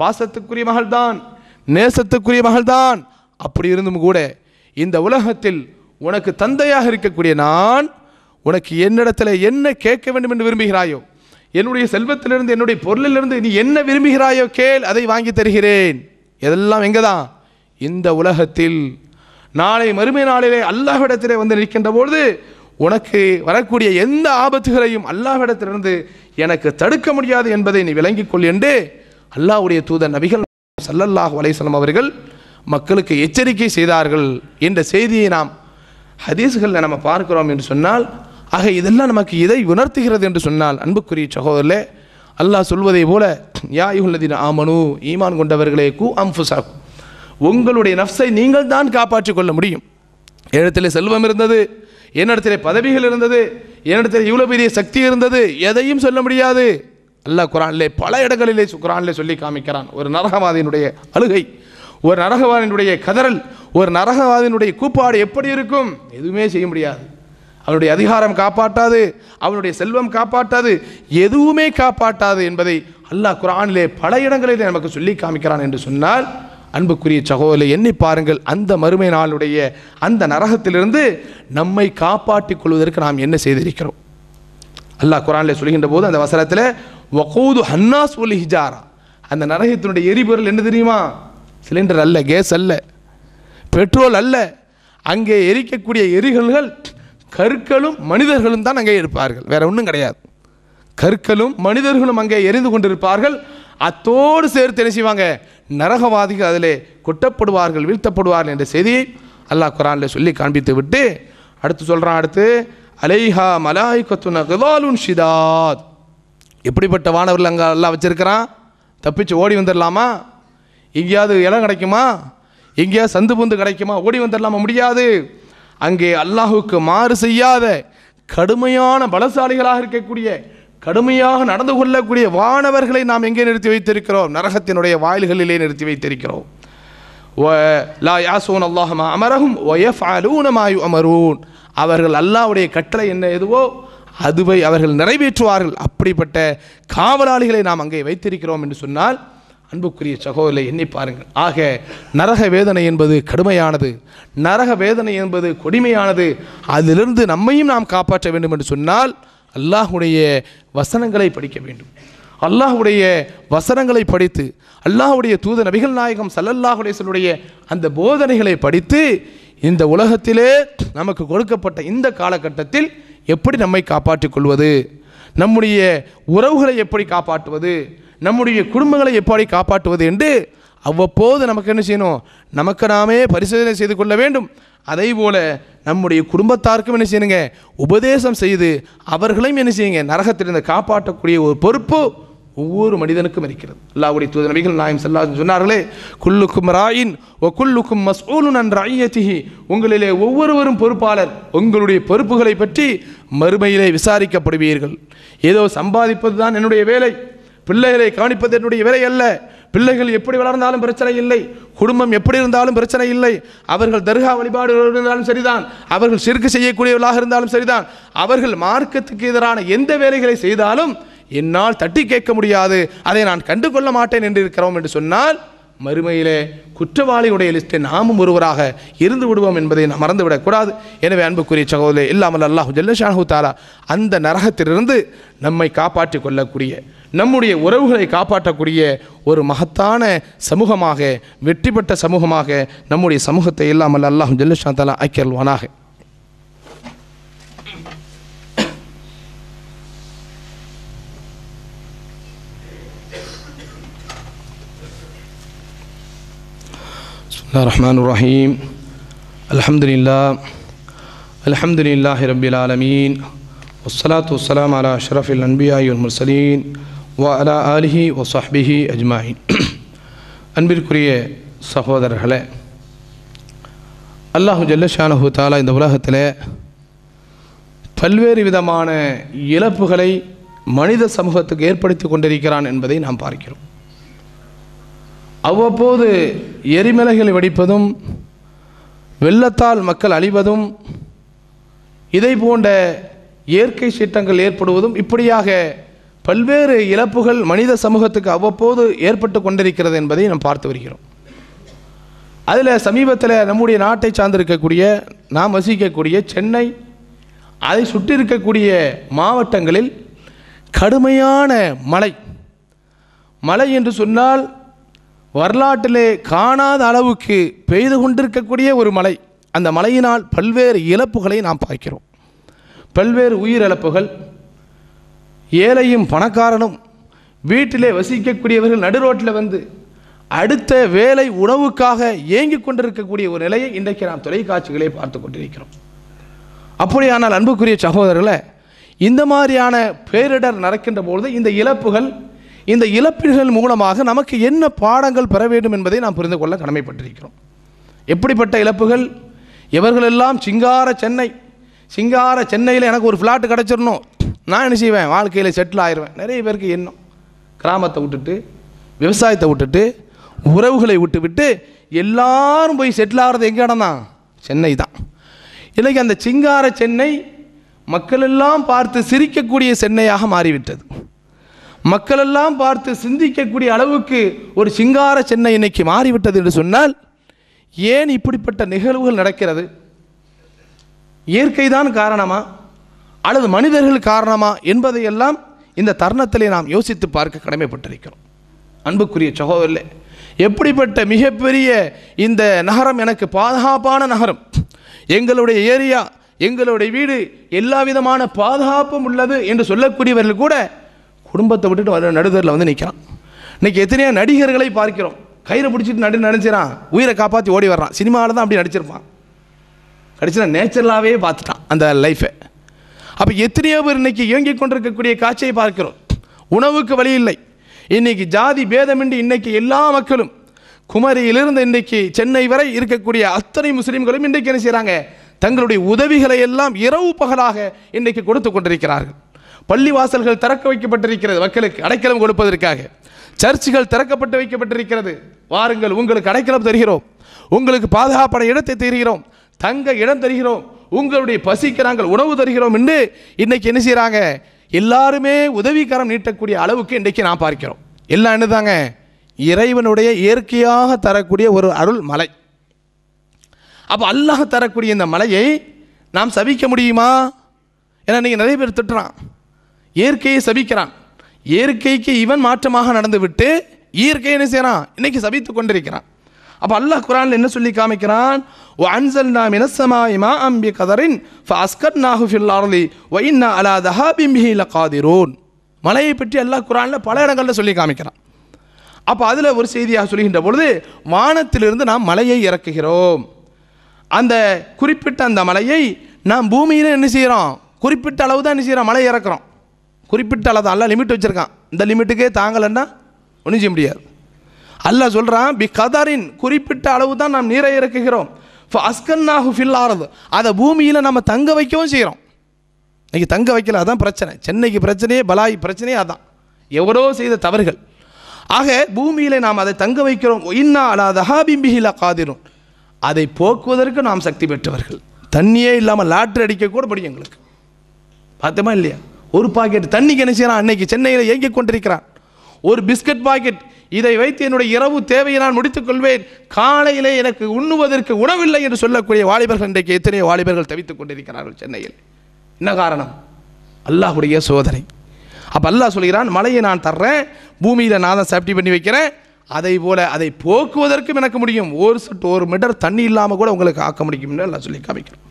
பாசத்துக்குரிய மகள்தான் நேசத்துக்குரிய மகள்தான் அப்படி இருந்தும் கூட இந்த உலகத்தில் உனக்கு தந்தையாக இருக்கக்கூடிய நான் உனக்கு என்னிடத்தில் என்ன கேட்க வேண்டும் என்று விரும்புகிறாயோ என்னுடைய செல்வத்திலிருந்து என்னுடைய பொருளிலிருந்து நீ என்ன விரும்புகிறாயோ கேள் அதை வாங்கி தருகிறேன் இதெல்லாம் எங்கே தான் இந்த உலகத்தில் நாளை மறுமை நாளிலே அல்லாஹ்விடத்திலே வந்து நிற்கின்ற பொழுது உனக்கு வரக்கூடிய எந்த ஆபத்துகளையும் அல்லாஹ்விடத்திலிருந்து எனக்கு தடுக்க முடியாது என்பதை நீ விளங்கிக் கொள் என்று அல்லாஹ்வுடைய தூதர் நபிகள் சல்லல்லாஹ் வலைசலம் அவர்கள் மக்களுக்கு எச்சரிக்கை செய்தார்கள் என்ற செய்தியை நாம் ஹதீஸ்களில் நம்ம பார்க்கிறோம் என்று சொன்னால் ஆக இதெல்லாம் நமக்கு இதை உணர்த்துகிறது என்று சொன்னால் அன்புக்குரிய சகோதரே அல்லாஹ் சொல்வதை போல யாய் யுல்லதின் ஆமனு ஈமான் கொண்டவர்களே கூ அம்ஃபுசாகும் உங்களுடைய நஃப்ஸை நீங்கள் தான் காப்பாற்றிக் கொள்ள முடியும் என்னிடத்தில் செல்வம் இருந்தது என்னிடத்தில் பதவிகள் இருந்தது என்னிடத்தில் இவ்வளோ பெரிய சக்தி இருந்தது எதையும் சொல்ல முடியாது அல்லாஹ் குரான்லே பல இடங்களிலே குரான்லே சொல்லி காமிக்கிறான் ஒரு நரகவாதியினுடைய அழுகை ஒரு நரகவாதினுடைய கதறல் ஒரு நரகவாதினுடைய கூப்பாடு எப்படி இருக்கும் எதுவுமே செய்ய முடியாது அவனுடைய அதிகாரம் காப்பாற்றாது அவனுடைய செல்வம் காப்பாற்றாது எதுவுமே காப்பாற்றாது என்பதை அல்லாஹ் குரானிலே பல இடங்களில் நமக்கு சொல்லி காமிக்கிறான் என்று சொன்னால் அன்புக்குரிய சகோதரர் எண்ணி பாருங்கள் அந்த மறுமை நாளுடைய அந்த நரகத்திலிருந்து நம்மை காப்பாற்றிக் கொள்வதற்கு நாம் என்ன செய்திருக்கிறோம் அல்லாஹ் குரானில் சொல்கின்ற போது அந்த வசனத்தில் ஒகூது ஹன்னாஸ் ஒலி ஹிஜாரா அந்த நரகத்தினுடைய எரிபொருள் என்ன தெரியுமா சிலிண்டர் அல்ல கேஸ் அல்ல பெட்ரோல் அல்ல அங்கே எரிக்கக்கூடிய எரிகல்கள் கற்களும் மனிதர்களும் தான் அங்கே இருப்பார்கள் வேற ஒன்றும் கிடையாது கற்களும் மனிதர்களும் அங்கே எரிந்து கொண்டிருப்பார்கள் அத்தோடு சேர்த்து என்ன செய்வாங்க நரகவாதிகள் அதிலே கொட்டப்படுவார்கள் வீழ்த்தப்படுவார்கள் என்ற செய்தியை அல்லாஹ் குரானில் சொல்லி காண்பித்து விட்டு அடுத்து சொல்கிறான் அடுத்து அலைஹா மலாய் கிதாலுன் ஷிதாத் எப்படிப்பட்ட வானவர்கள் அங்கே எல்லாம் வச்சுருக்கிறான் தப்பிச்சு ஓடி வந்துடலாமா எங்கேயாவது இடம் கிடைக்குமா எங்கேயாவது சந்து பூந்து கிடைக்குமா ஓடி வந்துடலாமா முடியாது அங்கே அல்லாஹுக்கு மாறு செய்யாத கடுமையான பலசாலிகளாக இருக்கக்கூடிய கடுமையாக நடந்து கொள்ளக்கூடிய வானவர்களை நாம் எங்கே நிறுத்தி வைத்திருக்கிறோம் நரகத்தினுடைய வாயில்களிலே நிறுத்தி வைத்திருக்கிறோம் லா அல்லாஹமா அமரகும் ஒயஃப் அமரூன் அவர்கள் அல்லாவுடைய கட்டளை என்ன எதுவோ அதுவை அவர்கள் நிறைவேற்றுவார்கள் அப்படிப்பட்ட காவலாளிகளை நாம் அங்கே வைத்திருக்கிறோம் என்று சொன்னால் அன்புக்குரிய சகோதரை எண்ணி பாருங்கள் ஆக நரக வேதனை என்பது கடுமையானது நரக வேதனை என்பது கொடுமையானது அதிலிருந்து நம்மையும் நாம் காப்பாற்ற வேண்டும் என்று சொன்னால் அல்லாஹுடைய வசனங்களை படிக்க வேண்டும் அல்லாஹுடைய வசனங்களை படித்து அல்லாஹுடைய தூத நபிகள் நாயகம் சல்லல்லாஹுடைய சொல்லுடைய அந்த போதனைகளை படித்து இந்த உலகத்திலே நமக்கு கொடுக்கப்பட்ட இந்த காலகட்டத்தில் எப்படி நம்மை காப்பாற்றிக் கொள்வது நம்முடைய உறவுகளை எப்படி காப்பாற்றுவது நம்முடைய குடும்பங்களை எப்படி காப்பாற்றுவது என்று அவ்வப்போது நமக்கு என்ன செய்யணும் நமக்கு நாமே பரிசோதனை செய்து கொள்ள வேண்டும் அதே போல் நம்முடைய குடும்பத்தாருக்கும் என்ன செய்யணுங்க உபதேசம் செய்து அவர்களையும் என்ன செய்யுங்க நரகத்திலிருந்து காப்பாற்றக்கூடிய ஒரு பொறுப்பு ஒவ்வொரு மனிதனுக்கும் இருக்கிறது அல்லாவுடைய தூத நபிகள் நாயம் செல்லா சொன்னார்களே குல்லுக்கும் ராயின் ஒ குல்லுக்கும் மசூலுன் அன் ராயத்திஹி உங்களிலே ஒவ்வொருவரும் பொறுப்பாளர் உங்களுடைய பொறுப்புகளை பற்றி மறுமையிலே விசாரிக்கப்படுவீர்கள் ஏதோ சம்பாதிப்பது தான் என்னுடைய வேலை பிள்ளைகளை கவனிப்பது என்னுடைய வேலை அல்ல பிள்ளைகள் எப்படி வளர்ந்தாலும் பிரச்சனை இல்லை குடும்பம் எப்படி இருந்தாலும் பிரச்சனை இல்லை அவர்கள் தர்கா வழிபாடுகள் இருந்தாலும் சரிதான் அவர்கள் சிறுக்கு செய்யக்கூடியவர்களாக இருந்தாலும் சரிதான் அவர்கள் மார்க்கத்துக்கு எதிரான எந்த வேலைகளை செய்தாலும் என்னால் தட்டி கேட்க முடியாது அதை நான் கண்டுகொள்ள மாட்டேன் என்று இருக்கிறோம் என்று சொன்னால் மறுமையிலே குற்றவாளியுடைய லிஸ்டை நாமும் ஒருவராக இருந்து விடுவோம் என்பதை நாம் மறந்துவிடக்கூடாது எனவே அன்புக்குரிய சகோதரே இல்லாமல் அல்லாஹு ஜல்லஷாஹு தாலா அந்த நரகத்திலிருந்து நம்மை காப்பாற்றி கொள்ளக்கூடிய நம்முடைய உறவுகளை காப்பாற்றக்கூடிய ஒரு மகத்தான சமூகமாக வெற்றி பெற்ற சமூகமாக நம்முடைய சமூகத்தை இல்லாமல் அல்லாஹு ஜல்லஷா தாலா ஆக்கியல்வானாக الرحمن الرحيم الحمد لله الحمد لله رب العالمين والصلاة والسلام على أشرف الأنبياء والمرسلين وعلى آله وصحبه أجمعين أنبير كريه الرحلة الله جل شانه அன்பிற்குரிய சகோதரர்களே அல்லாஹு ஜல்லஷானஹு தாலா இந்த உலகத்தில் பல்வேறு விதமான இழப்புகளை மனித சமூகத்துக்கு ஏற்படுத்தி கொண்டிருக்கிறான் என்பதை நாம் பார்க்கிறோம் அவ்வப்போது எரிமலைகளை வெடிப்பதும் வெள்ளத்தால் மக்கள் அழிவதும் இதை போன்ற இயற்கை சீற்றங்கள் ஏற்படுவதும் இப்படியாக பல்வேறு இழப்புகள் மனித சமூகத்துக்கு அவ்வப்போது ஏற்பட்டு கொண்டிருக்கிறது என்பதை நாம் பார்த்து வருகிறோம் அதில் சமீபத்தில் நம்முடைய நாட்டை சார்ந்திருக்கக்கூடிய நாம் வசிக்கக்கூடிய சென்னை அதை சுற்றி இருக்கக்கூடிய மாவட்டங்களில் கடுமையான மழை மழை என்று சொன்னால் வரலாற்றிலே காணாத அளவுக்கு பெய்து கொண்டிருக்கக்கூடிய ஒரு மலை அந்த மலையினால் பல்வேறு இழப்புகளை நாம் பார்க்கிறோம் பல்வேறு உயிரிழப்புகள் ஏழையும் பணக்காரனும் வீட்டிலே வசிக்கக்கூடியவர்கள் நடு ரோட்டில் வந்து அடுத்த வேலை உணவுக்காக ஏங்கிக் கொண்டிருக்கக்கூடிய ஒரு நிலையை இன்றைக்கு நாம் தொலைக்காட்சிகளை பார்த்து கொண்டிருக்கிறோம் அப்படியானால் அன்புக்குரிய சகோதரர்களை இந்த மாதிரியான பேரிடர் நடக்கின்ற பொழுது இந்த இழப்புகள் இந்த இழப்பீடுகள் மூலமாக நமக்கு என்ன பாடங்கள் பெற வேண்டும் என்பதை நாம் புரிந்து கொள்ள கடமைப்பட்டிருக்கிறோம் எப்படிப்பட்ட இழப்புகள் எவர்களெல்லாம் சிங்கார சென்னை சிங்கார சென்னையில் எனக்கு ஒரு ஃப்ளாட்டு கிடச்சிடணும் நான் என்ன செய்வேன் வாழ்க்கையில் செட்டில் ஆயிடுவேன் நிறைய பேருக்கு எண்ணம் கிராமத்தை விட்டுட்டு விவசாயத்தை விட்டுட்டு உறவுகளை விட்டு விட்டு எல்லாரும் போய் செட்டில் ஆகிறது எங்கே இடம் தான் சென்னை தான் இன்றைக்கி அந்த சிங்கார சென்னை மக்களெல்லாம் பார்த்து சிரிக்கக்கூடிய சென்னையாக மாறிவிட்டது மக்களெல்லாம் பார்த்து சிந்திக்கக்கூடிய அளவுக்கு ஒரு சிங்கார சென்னை இன்னைக்கு மாறிவிட்டது என்று சொன்னால் ஏன் இப்படிப்பட்ட நிகழ்வுகள் நடக்கிறது இயற்கை தான் காரணமா அல்லது மனிதர்கள் காரணமா என்பதையெல்லாம் இந்த தருணத்திலே நாம் யோசித்து பார்க்க கடமைப்பட்டிருக்கிறோம் அன்புக்குரிய சகோதரில் எப்படிப்பட்ட மிகப்பெரிய இந்த நகரம் எனக்கு பாதுகாப்பான நகரம் எங்களுடைய ஏரியா எங்களுடைய வீடு எல்லா விதமான பாதுகாப்பும் உள்ளது என்று சொல்லக்கூடியவர்கள் கூட குடும்பத்தை விட்டுட்டு நடுதரில் வந்து நிற்கிறான் இன்றைக்கி எத்தனையோ நடிகர்களை பார்க்கிறோம் கயிறை பிடிச்சிட்டு நடு நினைச்சிறான் உயிரை காப்பாற்றி ஓடி வர்றான் சினிமாவில் தான் அப்படி நடிச்சிருப்பான் கடிச்சினா நேச்சுரலாகவே பார்த்துட்டான் அந்த லைஃபை அப்போ எத்தனையோ பேர் இன்றைக்கி இயங்கிக் கொண்டிருக்கக்கூடிய காட்சியை பார்க்கிறோம் உணவுக்கு வழி இல்லை இன்றைக்கி ஜாதி பேதமின்றி இன்றைக்கி எல்லா மக்களும் குமரியிலிருந்து இன்றைக்கி சென்னை வரை இருக்கக்கூடிய அத்தனை முஸ்லீம்களும் இன்றைக்கு என்ன செய்கிறாங்க தங்களுடைய உதவிகளை எல்லாம் இரவு பகலாக இன்றைக்கு கொடுத்து கொண்டிருக்கிறார்கள் பள்ளி வாசல்கள் திறக்க வைக்கப்பட்டிருக்கிறது மக்களுக்கு அடைக்கலம் கொடுப்பதற்காக சர்ச்சுகள் திறக்கப்பட்டு வைக்கப்பட்டிருக்கிறது வாருங்கள் உங்களுக்கு அடைக்கலம் தருகிறோம் உங்களுக்கு பாதுகாப்பான இடத்தை தருகிறோம் தங்க இடம் தருகிறோம் உங்களுடைய பசிக்கு நாங்கள் உணவு தருகிறோம் என்று இன்றைக்கி என்ன செய்கிறாங்க எல்லாருமே உதவிகரம் நீட்டக்கூடிய அளவுக்கு இன்றைக்கு நான் பார்க்கிறோம் எல்லாம் என்னதாங்க இறைவனுடைய இயற்கையாக தரக்கூடிய ஒரு அருள் மலை அப்போ அல்லாஹ் தரக்கூடிய இந்த மலையை நாம் சபிக்க முடியுமா ஏன்னா நீங்கள் நிறைய பேர் திட்டுறான் இயற்கையை சபிக்கிறான் இயற்கைக்கு இவன் மாற்றமாக நடந்துவிட்டு இயற்கை என்ன செய்கிறான் இன்னைக்கு சபித்து கொண்டிருக்கிறான் அப்போ அல்லாஹ் குரான் என்ன சொல்லி காமிக்கிறான் ஓ அன்சல் நாம் இனசமாயிமா அம்பி கதரின் ஃபாஸ்கர் நாஹு ஃபில்லார்லி ஒயின்னா அலா தஹாபிம்பிஹில காதிரோன் மலையை பற்றி அல்லாஹ் குரானில் பல இடங்களில் சொல்லி காமிக்கிறான் அப்போ அதில் ஒரு செய்தியாக சொல்கின்ற பொழுது வானத்திலிருந்து நாம் மலையை இறக்குகிறோம் அந்த குறிப்பிட்ட அந்த மலையை நாம் பூமியில் என்ன செய்கிறோம் குறிப்பிட்ட அளவு தான் என்ன செய்கிறோம் மலை இறக்குறோம் குறிப்பிட்ட அளவு தான் அல்ல லிமிட் வச்சுருக்கான் இந்த லிமிட்டுக்கே தாங்கலைன்னா ஒன்றும் செய்ய முடியாது அல்ல சொல்கிறான் பி கதரின் குறிப்பிட்ட அளவு தான் நாம் நீரை இறக்குகிறோம் இப்போ அஸ்கன்னாஹு ஃபில் ஆறது அதை பூமியில் நம்ம தங்க வைக்கவும் செய்கிறோம் இன்றைக்கி தங்க வைக்கல அதுதான் பிரச்சனை சென்னைக்கு பிரச்சனையே பலாய் பிரச்சனையே அதான் எவரோ செய்த தவறுகள் ஆக பூமியில் நாம் அதை தங்க வைக்கிறோம் இன்னா அலா பிம்பிஹில காதிரும் அதை போக்குவதற்கு நாம் சக்தி பெற்றவர்கள் தண்ணியே இல்லாமல் லாட்ரு அடிக்கக்கூட முடியும் எங்களுக்கு பார்த்தோமா இல்லையா ஒரு பாக்கெட் தண்ணிக்கு என்ன செய்கிறான் அன்னைக்கு சென்னையில் இயங்கிக் கொண்டிருக்கிறான் ஒரு பிஸ்கட் பாக்கெட் இதை வைத்து என்னுடைய இரவு தேவையை நான் முடித்துக் கொள்வேன் காலையிலே எனக்கு உண்ணுவதற்கு உணவில்லை என்று சொல்லக்கூடிய வாலிபர்கள் இன்றைக்கு எத்தனையோ வாலிபர்கள் தவித்துக் கொண்டிருக்கிறார்கள் சென்னையில் என்ன காரணம் அல்லாஹுடைய சோதனை அப்போ அல்லாஹ் சொல்கிறான் மலையை நான் தர்றேன் பூமியில் நான் தான் சேஃப்டி பண்ணி வைக்கிறேன் அதை போல் அதை போக்குவதற்கும் எனக்கு முடியும் ஒரு சட்டு ஒரு மீட்டர் தண்ணி இல்லாமல் கூட உங்களுக்கு ஆக்க முடியும்னு எல்லாம் சொல்லி காமிக்கிறோம்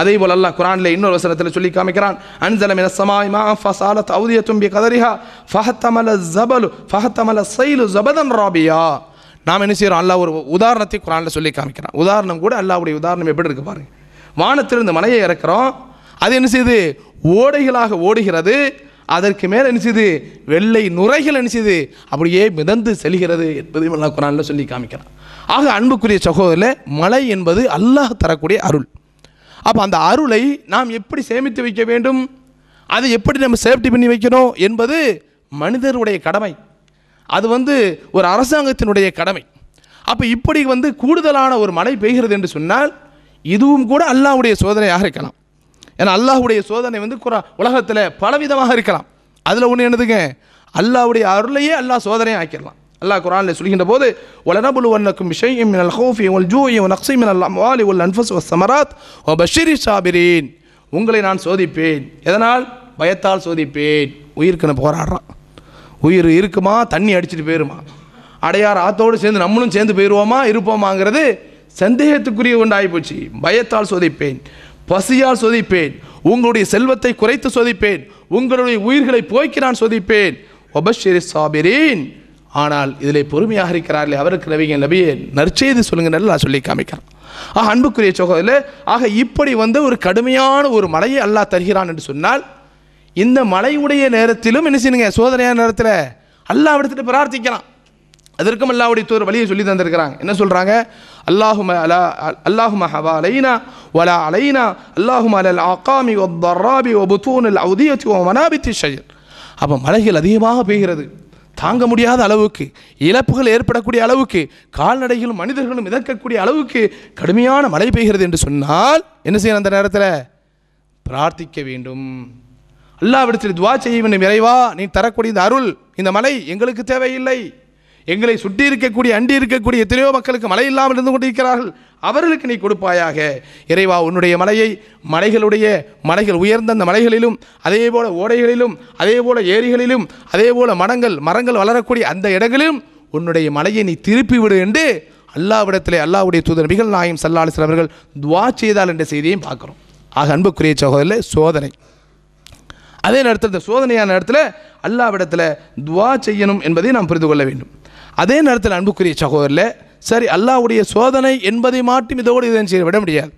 அதே போல் அல்லாஹ் குரானில் இன்னொரு வசனத்தில் சொல்லி காமிக்கிறான் அன்சலம் சமாய் மா ஃபசால தௌதிய தும்பி கதரிஹா ஃபஹத்தமல ஜபலு ஃபஹத்தமல சைலு ஜபதன் ராபியா நாம் என்ன செய்கிறோம் அல்லாஹ் ஒரு உதாரணத்தை குரானில் சொல்லி காமிக்கிறான் உதாரணம் கூட அல்லாவுடைய உதாரணம் எப்படி இருக்கு பாருங்க வானத்திலிருந்து மலையை இறக்குறோம் அது என்ன செய்யுது ஓடைகளாக ஓடுகிறது அதற்கு மேல் என்ன செய்யுது வெள்ளை நுரைகள் என்ன அப்படியே மிதந்து செல்கிறது என்பதையும் அல்லாஹ் குரானில் சொல்லி காமிக்கிறான் ஆக அன்புக்குரிய சகோதரில் மலை என்பது அல்லாஹ் தரக்கூடிய அருள் அப்போ அந்த அருளை நாம் எப்படி சேமித்து வைக்க வேண்டும் அதை எப்படி நம்ம சேஃப்டி பண்ணி வைக்கணும் என்பது மனிதருடைய கடமை அது வந்து ஒரு அரசாங்கத்தினுடைய கடமை அப்போ இப்படி வந்து கூடுதலான ஒரு மழை பெய்கிறது என்று சொன்னால் இதுவும் கூட அல்லாஹுடைய சோதனையாக இருக்கலாம் ஏன்னா அல்லாஹுடைய சோதனை வந்து குற உலகத்தில் பலவிதமாக இருக்கலாம் அதில் ஒன்று என்னதுங்க அல்லாவுடைய அருளையே அல்லாஹ் சோதனையாக ஆக்கிடலாம் அல்லாஹ் குரானில் சொல்கின்ற போது வலனபுலு வன்னக்கும் விஷயம் மினல் ஹூஃபி உல் ஜூயி உன் அக்ஸி மினல் அம்வாலி உல் அன்ஃபஸ் ஒ சமராத் ஒ பஷீரி சாபிரீன் உங்களை நான் சோதிப்பேன் எதனால் பயத்தால் சோதிப்பேன் உயிருக்கு நான் போராடுறான் உயிர் இருக்குமா தண்ணி அடிச்சுட்டு போயிருமா அடையார் ஆத்தோடு சேர்ந்து நம்மளும் சேர்ந்து போயிடுவோமா இருப்போமாங்கிறது சந்தேகத்துக்குரிய ஒன்றாகி போச்சு பயத்தால் சோதிப்பேன் பசியால் சோதிப்பேன் உங்களுடைய செல்வத்தை குறைத்து சோதிப்பேன் உங்களுடைய உயிர்களை போய்க்கு நான் சோதிப்பேன் ஒபஷிரி சாபிரீன் ஆனால் இதில் பொறுமையாக இருக்கிறார்களே அவருக்கு நபிகள் நபியை நற்செய்து சொல்லுங்கள் நான் சொல்லி காமிக்கிறான் ஆக அன்புக்குரிய சோகத்தில் ஆக இப்படி வந்து ஒரு கடுமையான ஒரு மலையை அல்லாஹ் தருகிறான் என்று சொன்னால் இந்த மலையுடைய நேரத்திலும் என்ன செய்யுங்க சோதனையான நேரத்தில் அல்லாஹ் எடுத்துட்டு பிரார்த்திக்கலாம் அதற்கும் அல்லாவுடைய தோறு வழியை சொல்லி தந்திருக்கிறாங்க என்ன சொல்கிறாங்க அல்லாஹும அலா அல்லாஹும ஹவா அலைனா வலா அலைனா அல்லாஹும அலல் அகாமி ஒ பர்ராபி ஒ புத்தூன் அல் மனாபித்தி ஷஜர் அப்போ மலைகள் அதிகமாக பெய்கிறது தாங்க முடியாத அளவுக்கு இழப்புகள் ஏற்படக்கூடிய அளவுக்கு கால்நடைகளும் மனிதர்களும் மிதக்கக்கூடிய அளவுக்கு கடுமையான மழை பெய்கிறது என்று சொன்னால் என்ன செய்யணும் அந்த நேரத்தில் பிரார்த்திக்க வேண்டும் அல்லாவிடத்தில் துவா செய்ய வேண்டும் இறைவா நீ தரக்கூடிய இந்த அருள் இந்த மலை எங்களுக்கு தேவையில்லை எங்களை சுற்றி இருக்கக்கூடிய அண்டி இருக்கக்கூடிய எத்தனையோ மக்களுக்கு மழை இல்லாமல் இருந்து கொண்டிருக்கிறார்கள் அவர்களுக்கு நீ கொடுப்பாயாக இறைவா உன்னுடைய மலையை மலைகளுடைய மலைகள் உயர்ந்த அந்த மலைகளிலும் அதே போல் ஓடைகளிலும் அதே போல் ஏரிகளிலும் அதே போல் மடங்கள் மரங்கள் வளரக்கூடிய அந்த இடங்களிலும் உன்னுடைய மலையை நீ திருப்பி விடு என்று அல்லாவிடத்திலே அல்லாவுடைய தூதர் மிகல் நாயம் சல்லாலிசர் அவர்கள் துவா செய்தால் என்ற செய்தியையும் பார்க்குறோம் ஆக அன்புக்குரிய சகோதரில் சோதனை அதே நேரத்தில் இந்த சோதனையான இடத்துல அல்லாவிடத்தில் துவா செய்யணும் என்பதை நாம் புரிந்து கொள்ள வேண்டும் அதே நேரத்தில் அன்புக்குரிய சகோதரில் சரி அல்லாவுடைய சோதனை என்பதை மாட்டும் இதோடு இதை செய்ய விட முடியாது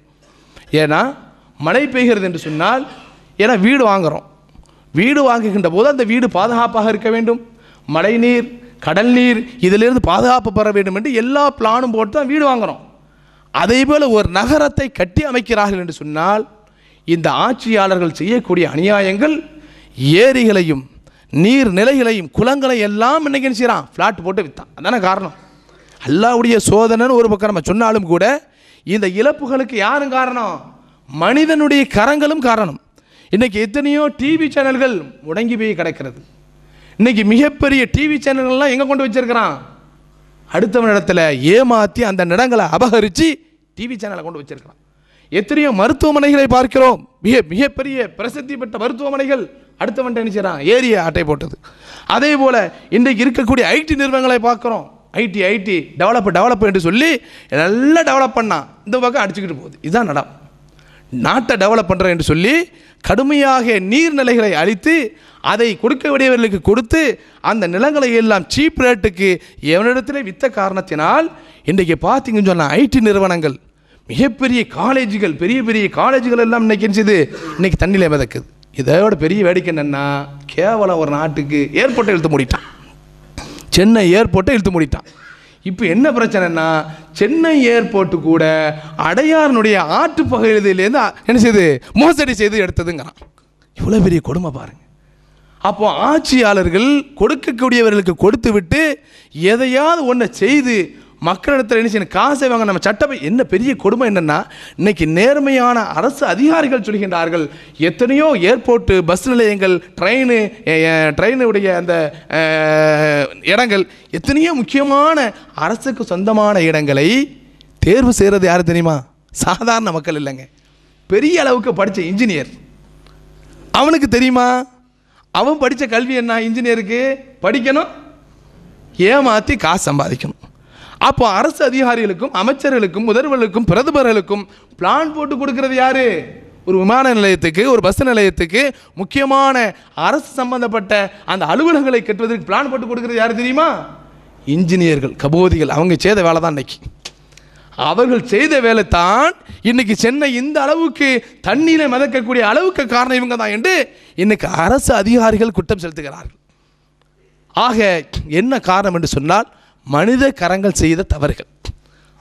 ஏன்னா மழை பெய்கிறது என்று சொன்னால் ஏன்னா வீடு வாங்குகிறோம் வீடு வாங்குகின்ற போது அந்த வீடு பாதுகாப்பாக இருக்க வேண்டும் மழை நீர் கடல் நீர் இதிலிருந்து பாதுகாப்பு பெற வேண்டும் என்று எல்லா பிளானும் போட்டு தான் வீடு வாங்குகிறோம் அதே போல் ஒரு நகரத்தை கட்டி அமைக்கிறார்கள் என்று சொன்னால் இந்த ஆட்சியாளர்கள் செய்யக்கூடிய அநியாயங்கள் ஏரிகளையும் நீர் நிலைகளையும் குளங்களை எல்லாம் இன்னைக்கு செய்கிறான் ஃப்ளாட் போட்டு விற்றான் அதான காரணம் அல்லாவுடைய சோதனைன்னு ஒரு பக்கம் நம்ம சொன்னாலும் கூட இந்த இழப்புகளுக்கு யாரும் காரணம் மனிதனுடைய கரங்களும் காரணம் இன்றைக்கி எத்தனையோ டிவி சேனல்கள் முடங்கி போய் கிடக்கிறது இன்றைக்கி மிகப்பெரிய டிவி சேனல்கள்லாம் எங்கே கொண்டு வச்சுருக்கிறான் அடுத்தவன் இடத்துல ஏமாற்றி அந்த இடங்களை அபகரித்து டிவி சேனலை கொண்டு வச்சுருக்கிறான் எத்தனையோ மருத்துவமனைகளை பார்க்கிறோம் மிக மிகப்பெரிய பிரசித்தி பெற்ற மருத்துவமனைகள் அடுத்தவன்ட்டு என்ன செய்கிறான் ஏரிய அட்டை போட்டது அதே போல் இன்றைக்கு இருக்கக்கூடிய ஐடி நிறுவனங்களை பார்க்குறோம் ஐடி ஐடி டெவலப் டெவலப் என்று சொல்லி நல்லா டெவலப் பண்ணான் இந்த பக்கம் அடிச்சுக்கிட்டு போகுது இதுதான் நடம் நாட்டை டெவலப் பண்ணுறேன் என்று சொல்லி கடுமையாக நீர்நிலைகளை அழித்து அதை கொடுக்க வேண்டியவர்களுக்கு கொடுத்து அந்த நிலங்களை எல்லாம் சீப் ரேட்டுக்கு எவனிடத்திலே வித்த காரணத்தினால் இன்றைக்கு பார்த்தீங்கன்னு சொன்னால் ஐடி நிறுவனங்கள் மிகப்பெரிய காலேஜுகள் பெரிய பெரிய காலேஜுகள் எல்லாம் இன்னைக்கு இருந்துச்சு இன்னைக்கு தண்ணியில் மிதக்குது இதோட பெரிய வேடிக்கை என்னென்னா கேவலம் ஒரு நாட்டுக்கு ஏர்போர்ட்டை இழுத்து மூடிட்டான் சென்னை ஏர்போர்ட்டை இழுத்து மூடிட்டான் இப்போ என்ன பிரச்சனைனா சென்னை ஏர்போர்ட்டு கூட அடையாரனுடைய ஆற்று பகுதியிலேருந்து என்ன செய்து மோசடி செய்து எடுத்ததுங்கிறான் இவ்வளோ பெரிய கொடுமை பாருங்கள் அப்போ ஆட்சியாளர்கள் கொடுக்கக்கூடியவர்களுக்கு கொடுத்து விட்டு எதையாவது ஒன்றை செய்து மக்களிடத்தில் என்ன செய்யணும் காசை வாங்க நம்ம சட்டப்பை என்ன பெரிய கொடுமை என்னென்னா இன்னைக்கு நேர்மையான அரசு அதிகாரிகள் சொல்கின்றார்கள் எத்தனையோ ஏர்போர்ட்டு பஸ் நிலையங்கள் ட்ரெயின் ட்ரெயினுடைய அந்த இடங்கள் எத்தனையோ முக்கியமான அரசுக்கு சொந்தமான இடங்களை தேர்வு செய்கிறது யார் தெரியுமா சாதாரண மக்கள் இல்லைங்க பெரிய அளவுக்கு படித்த இன்ஜினியர் அவனுக்கு தெரியுமா அவன் படித்த கல்வி என்ன இன்ஜினியருக்கு படிக்கணும் ஏமாற்றி காசு சம்பாதிக்கணும் அப்போ அரசு அதிகாரிகளுக்கும் அமைச்சர்களுக்கும் முதல்வர்களுக்கும் பிரதமர்களுக்கும் பிளான் போட்டு கொடுக்கறது யாரு ஒரு விமான நிலையத்துக்கு ஒரு பஸ் நிலையத்துக்கு முக்கியமான அரசு சம்பந்தப்பட்ட அந்த அலுவலகங்களை கட்டுவதற்கு பிளான் போட்டு கொடுக்கறது யார் தெரியுமா இன்ஜினியர்கள் கபோதிகள் அவங்க செய்த வேலை தான் இன்னைக்கு அவர்கள் செய்த வேலை தான் இன்னைக்கு சென்னை இந்த அளவுக்கு தண்ணீரை மிதக்கக்கூடிய அளவுக்கு காரணம் இவங்க தான் என்று இன்னைக்கு அரசு அதிகாரிகள் குற்றம் செலுத்துகிறார்கள் ஆக என்ன காரணம் என்று சொன்னால் மனித கரங்கள் செய்த தவறுகள்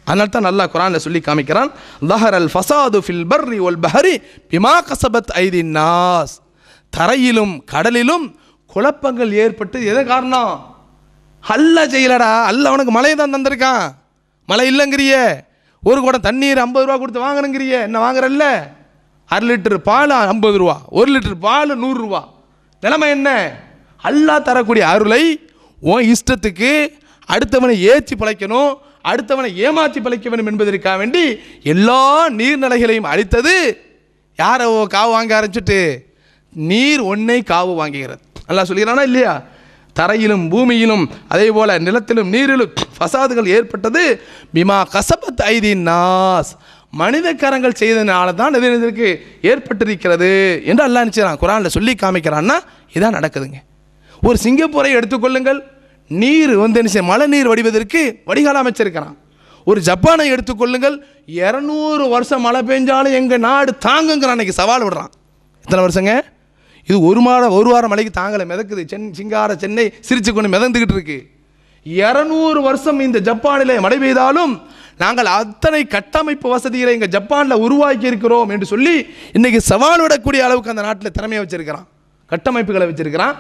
அதனால் தான் நல்லா குரானில் சொல்லி காமிக்கிறான் லஹர் அல் ஃபசாது ஃபில் பர்ரி ஒல் பஹரி பிமா கசபத் ஐதி நாஸ் தரையிலும் கடலிலும் குழப்பங்கள் ஏற்பட்டு எதை காரணம் அல்ல செய்யலடா அல்ல அவனுக்கு மழையை தான் தந்திருக்கான் மழை இல்லைங்கிறிய ஒரு குடம் தண்ணீர் ஐம்பது ரூபா கொடுத்து வாங்கணுங்கிறிய என்ன வாங்குறல்ல அரை லிட்டர் பால் ஐம்பது ரூபா ஒரு லிட்டர் பால் நூறுரூவா நிலைமை என்ன அல்லா தரக்கூடிய அருளை உன் இஷ்டத்துக்கு அடுத்தவனை ஏற்றி பழைக்கணும் அடுத்தவனை ஏமாற்றி பழைக்க வேண்டும் என்பதற்காக வேண்டி எல்லா நீர்நிலைகளையும் அழித்தது யாரை காவு வாங்க ஆரம்பிச்சுட்டு நீர் ஒன்றை காவு வாங்குகிறது நல்லா சொல்கிறானா இல்லையா தரையிலும் பூமியிலும் அதே போல் நிலத்திலும் நீரிலும் ஃபசாதுகள் ஏற்பட்டது பிமா கசபத் ஐதி நாஸ் மனித கரங்கள் செய்ததுனால தான் இது இதற்கு ஏற்பட்டிருக்கிறது என்று அல்லா நினைச்சான் குரானில் சொல்லி காமிக்கிறான்னா இதான் நடக்குதுங்க ஒரு சிங்கப்பூரை எடுத்துக்கொள்ளுங்கள் நீர் வந்து என்ன செய்ய மழை நீர் வடிவதற்கு வடிகால் அமைச்சிருக்கிறான் ஒரு ஜப்பானை எடுத்துக்கொள்ளுங்கள் இரநூறு வருஷம் மழை பெஞ்சாலும் எங்கள் நாடு தாங்குங்கிறான் அன்றைக்கி சவால் விடுறான் இத்தனை வருஷங்க இது ஒரு மாதம் ஒரு வாரம் மழைக்கு தாங்கலை மிதக்குது சென் சிங்கார சென்னை சிரிச்சு கொண்டு மிதந்துக்கிட்டு இருக்கு இரநூறு வருஷம் இந்த ஜப்பானில் மழை பெய்தாலும் நாங்கள் அத்தனை கட்டமைப்பு வசதிகளை எங்கள் ஜப்பானில் உருவாக்கி இருக்கிறோம் என்று சொல்லி இன்றைக்கி சவால் விடக்கூடிய அளவுக்கு அந்த நாட்டில் திறமையை வச்சுருக்கிறான் கட்டமைப்புகளை வச்சுருக்கிறான்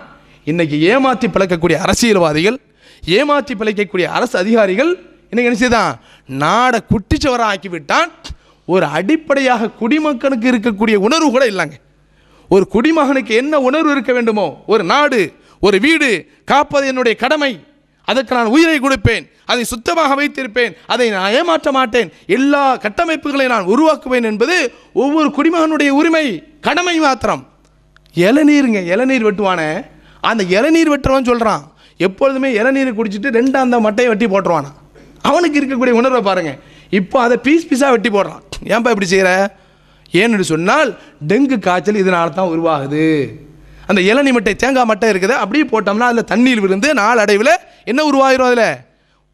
இன்றைக்கி ஏமாற்றி பிழைக்கக்கூடிய அரசியல்வாதிகள் ஏமாற்றி பிழைக்கக்கூடிய அரசு அதிகாரிகள் இன்றைக்கி நினச்சிதான் நாடை குட்டிச்சவராக ஆக்கிவிட்டான் ஒரு அடிப்படையாக குடிமக்களுக்கு இருக்கக்கூடிய உணர்வு கூட இல்லைங்க ஒரு குடிமகனுக்கு என்ன உணர்வு இருக்க வேண்டுமோ ஒரு நாடு ஒரு வீடு காப்பது என்னுடைய கடமை அதற்கு நான் உயிரை கொடுப்பேன் அதை சுத்தமாக வைத்திருப்பேன் அதை நான் ஏமாற்ற மாட்டேன் எல்லா கட்டமைப்புகளை நான் உருவாக்குவேன் என்பது ஒவ்வொரு குடிமகனுடைய உரிமை கடமை மாத்திரம் இளநீருங்க இளநீர் வெட்டுவானே அந்த இளநீர் வெட்டுறவன் சொல்கிறான் எப்பொழுதுமே இளநீர் குடிச்சிட்டு ரெண்டு அந்த மட்டையை வெட்டி போட்டுருவானா அவனுக்கு இருக்கக்கூடிய உணர்வை பாருங்கள் இப்போ அதை பீஸ் பீஸாக வெட்டி போடுறான் ஏன்பா இப்படி செய்கிற ஏன்னு சொன்னால் டெங்கு காய்ச்சல் இதனால தான் உருவாகுது அந்த இளநி மட்டை தேங்காய் மட்டை இருக்குது அப்படியே போட்டோம்னா அதில் தண்ணீர் விழுந்து நாளடைவில் என்ன உருவாகிடும் அதில்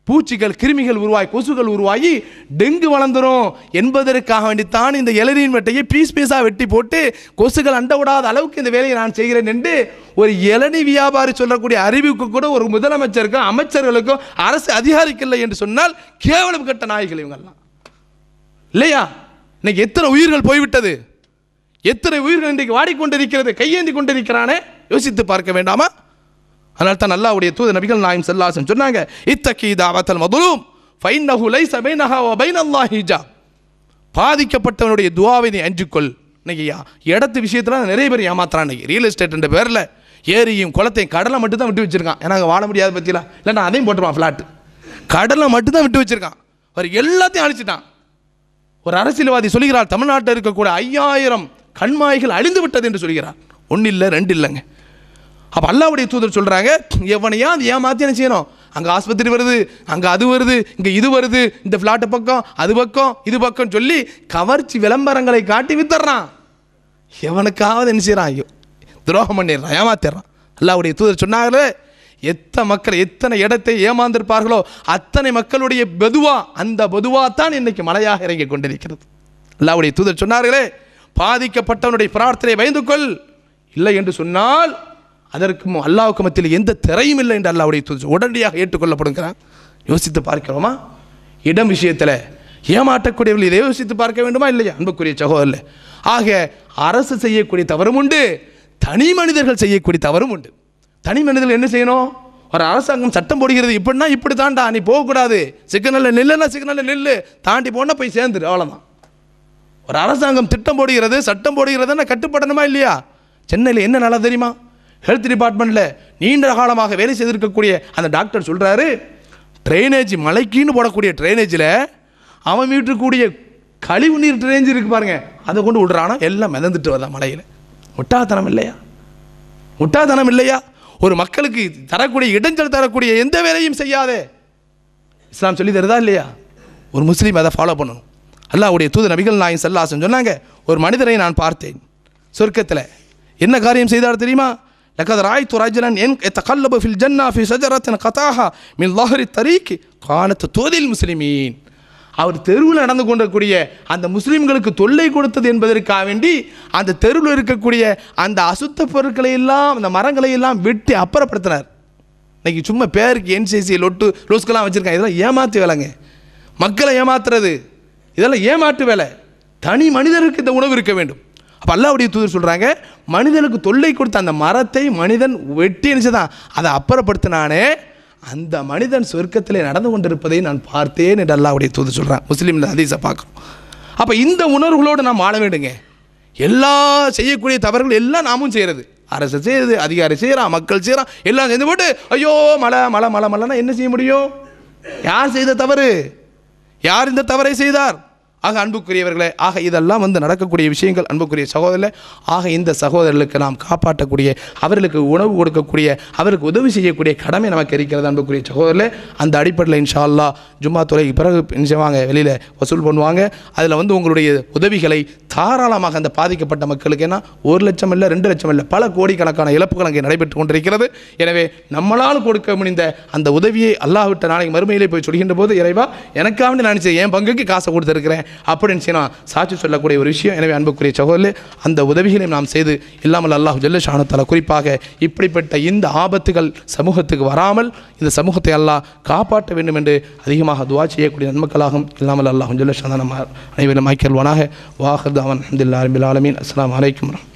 பூச்சிகள் கிருமிகள் உருவாகி கொசுகள் உருவாகி டெங்கு வளர்ந்துடும் என்பதற்காக வேண்டித்தான் இந்த இளநீர் வெட்டையை பீஸ் பீஸாக வெட்டி போட்டு கொசுகள் அண்ட விடாத அளவுக்கு இந்த வேலையை நான் செய்கிறேன் என்று ஒரு இளநி வியாபாரி சொல்லக்கூடிய அறிவுக்கு கூட ஒரு முதலமைச்சருக்கும் அமைச்சர்களுக்கும் அரசு அதிகாரிக்கில்லை என்று சொன்னால் கேவலம் கட்ட நாய்கள் இவங்கெல்லாம் இல்லையா இன்னைக்கு எத்தனை உயிர்கள் போய்விட்டது எத்தனை உயிர்கள் இன்றைக்கு வாடிக்கொண்டிருக்கிறது கையேந்தி கொண்டிருக்கிறானே யோசித்து பார்க்க வேண்டாமா அதனால் தான் அல்லாவுடைய தூது நபிகள் நாயம் செல்லாசன் சொன்னாங்க இத்தக்கி தாவத்தல் மதுரும் ஃபைன் நகுலை பாதிக்கப்பட்டவனுடைய துவாவை நீ அஞ்சுக்கொள் இன்னைக்கு இடத்து விஷயத்தில் நிறைய பேர் ஏமாத்துறான் இன்னைக்கு ரியல் என்ற பேரில் ஏரியும் குளத்தையும் கடலை மட்டும் தான் விட்டு வச்சிருக்கான் ஏன்னா வாழ முடியாது பற்றியில இல்லை நான் அதையும் போட்டுருவான் ஃப்ளாட்டு கடலை மட்டும் தான் விட்டு வச்சிருக்கான் அவர் எல்லாத்தையும் அழிச்சிட்டான் ஒரு அரசியல்வாதி சொல்கிறார் தமிழ்நாட்டில் இருக்கக்கூடிய ஐயாயிரம் கண்மாய்கள் அழிந்து விட்டது என்று சொல்கிறார் ஒன்றும் இல்லை ரெண்டு இல்லைங்க அப்போ அல்லாவுடைய தூதர் சொல்கிறாங்க எவனையா அது ஏமாற்றி என்ன செய்யணும் அங்கே ஆஸ்பத்திரி வருது அங்கே அது வருது இங்கே இது வருது இந்த ஃப்ளாட்டு பக்கம் அது பக்கம் இது பக்கம் சொல்லி கவர்ச்சி விளம்பரங்களை காட்டி வித்துறான் எவனுக்காவது என்ன செய்கிறான் ஐயோ துரோகம் பண்ணிடுறான் ஏமாத்திடுறான் அல்லாவுடைய தூதர் சொன்னாங்களே எத்தனை மக்கள் எத்தனை இடத்தை ஏமாந்திருப்பார்களோ அத்தனை மக்களுடைய பெதுவா அந்த பெதுவா தான் இன்னைக்கு மலையாக இறங்கி கொண்டிருக்கிறது அல்லாவுடைய தூதர் சொன்னார்களே பாதிக்கப்பட்டவனுடைய பிரார்த்தனை பயந்து கொள் இல்லை என்று சொன்னால் அதற்கும் அல்லாவுக்கு மத்தியில் எந்த திரையும் இல்லை என்று அல்லாவுடைய உடனடியாக ஏற்றுக்கொள்ளப்படுங்கிறான் யோசித்து பார்க்கிறோமா இடம் விஷயத்தில் ஏமாற்றக்கூடியவர்கள் இதை யோசித்து பார்க்க வேண்டுமா இல்லையா அன்புக்குரிய சகோதரில் ஆக அரசு செய்யக்கூடிய தவறும் உண்டு தனி மனிதர்கள் செய்யக்கூடிய தவறும் உண்டு தனி மனிதர்கள் என்ன செய்யணும் ஒரு அரசாங்கம் சட்டம் போடுகிறது இப்படின்னா இப்படி தாண்டா நீ போகக்கூடாது சிக்னலில் நில்லுன்னா சிக்னலில் நில்லு தாண்டி போனால் போய் சேர்ந்துரு அவ்வளோதான் ஒரு அரசாங்கம் திட்டம் போடுகிறது சட்டம் போடுகிறதுன்னா கட்டுப்படணுமா இல்லையா சென்னையில் என்ன நல்லா தெரியுமா ஹெல்த் டிபார்ட்மெண்ட்டில் நீண்ட காலமாக வேலை செய்திருக்கக்கூடிய அந்த டாக்டர் சொல்கிறாரு ட்ரைனேஜ் மலைக்கின்னு போடக்கூடிய ட்ரைனேஜில் அவன் வீட்டுக்கூடிய கழிவு நீர் ட்ரைனேஜ் இருக்கு பாருங்க அதை கொண்டு விடுறானா எல்லாம் மிதந்துட்டு வருதான் மலையில் முட்டாத்தனம் இல்லையா முட்டாத்தனம் இல்லையா ஒரு மக்களுக்கு தரக்கூடிய இடைஞ்சல் தரக்கூடிய எந்த வேலையும் செய்யாதே இஸ்லாம் சொல்லி தருதா இல்லையா ஒரு முஸ்லீம் அதை ஃபாலோ பண்ணணும் அல்லாவுடைய தூது நபிகள் நாயின் செல்லாசன் சொன்னாங்க ஒரு மனிதரை நான் பார்த்தேன் சொர்க்கத்தில் என்ன காரியம் செய்தார் தெரியுமா لقد رأيت رجلا يتقلب في الجنة في شجرة قطعها من ظهر الطريق قالت تؤذي المسلمين அவர் தெருவில் நடந்து கொண்டிருக்கூடிய அந்த முஸ்லீம்களுக்கு தொல்லை கொடுத்தது என்பதற்காக வேண்டி அந்த தெருவில் இருக்கக்கூடிய அந்த அசுத்த பொருட்களை எல்லாம் அந்த மரங்களை எல்லாம் வெட்டி அப்புறப்படுத்தினார் இன்றைக்கி சும்மா பேருக்கு என்சிசி லொட்டு லூஸ்கெல்லாம் வச்சுருக்காங்க இதெல்லாம் ஏமாற்று வேலைங்க மக்களை ஏமாத்துறது இதெல்லாம் ஏமாற்று வேலை தனி மனிதருக்கு இந்த உணவு இருக்க வேண்டும் அப்போ அல்லாவுடைய தூதர் சொல்கிறாங்க மனிதனுக்கு தொல்லை கொடுத்த அந்த மரத்தை மனிதன் வெட்டி நினச்சதான் அதை அப்புறப்படுத்தினானே அந்த மனிதன் சொர்க்கத்திலே நடந்து கொண்டிருப்பதை நான் பார்த்தேன் என்று அல்லாவுடைய தூதர் சொல்கிறான் முஸ்லீமில் ஹதீஸை பார்க்குறோம் அப்போ இந்த உணர்வுகளோடு நாம் ஆள வேண்டுங்க எல்லா செய்யக்கூடிய தவறுகள் எல்லாம் நாமும் செய்கிறது அரசு செய்யுது அதிகாரி செய்கிறான் மக்கள் செய்கிறான் எல்லாம் சேர்ந்து போட்டு ஐயோ மழை மழை மழை மழைன்னா என்ன செய்ய முடியும் யார் செய்த தவறு யார் இந்த தவறை செய்தார் ஆக அன்புக்குரியவர்களே ஆக இதெல்லாம் வந்து நடக்கக்கூடிய விஷயங்கள் அன்புக்குரிய சகோதரர்களே ஆக இந்த சகோதரர்களுக்கு நாம் காப்பாற்றக்கூடிய அவர்களுக்கு உணவு கொடுக்கக்கூடிய அவருக்கு உதவி செய்யக்கூடிய கடமை நமக்கு இருக்கிறது அன்புக்குரிய சகோதரர்களே அந்த அடிப்படையில் இன்ஷா ஜும்மா துறை பிறகு செய்வாங்க வெளியில் வசூல் பண்ணுவாங்க அதில் வந்து உங்களுடைய உதவிகளை தாராளமாக அந்த பாதிக்கப்பட்ட மக்களுக்கு என்ன ஒரு லட்சம் இல்லை ரெண்டு லட்சம் இல்லை பல கோடிக்கணக்கான இழப்புகள் அங்கே நடைபெற்று கொண்டிருக்கிறது எனவே நம்மளால் கொடுக்க முடிந்த அந்த உதவியை அல்லாவிட்ட நாளைக்கு மறுமையிலே போய் சொல்கின்ற போது இறைவா எனக்காக நினைச்சேன் ஏன் பங்குக்கு காசை கொடுத்துருக்கிறேன் அப்படின்னு சொன்னால் சாட்சி சொல்லக்கூடிய ஒரு விஷயம் எனவே அன்புக்குரிய சகோதரே அந்த உதவிகளையும் நாம் செய்து இல்லாமல் அல்லாஹ் ஜல்ல ஷானத்தால் குறிப்பாக இப்படிப்பட்ட இந்த ஆபத்துகள் சமூகத்துக்கு வராமல் இந்த சமூகத்தை அல்லாஹ் காப்பாற்ற வேண்டும் என்று அதிகமாக துவா செய்யக்கூடிய நன்மக்களாகும் இல்லாமல் அல்லாஹ் ஜல்ல ஷானா நம்ம அனைவரும் வாஹர் வாஹர்தாவன் அஹமதுல்லா அரபில் ஆலமீன் அஸ்லாம் வலைக்கம் வரம்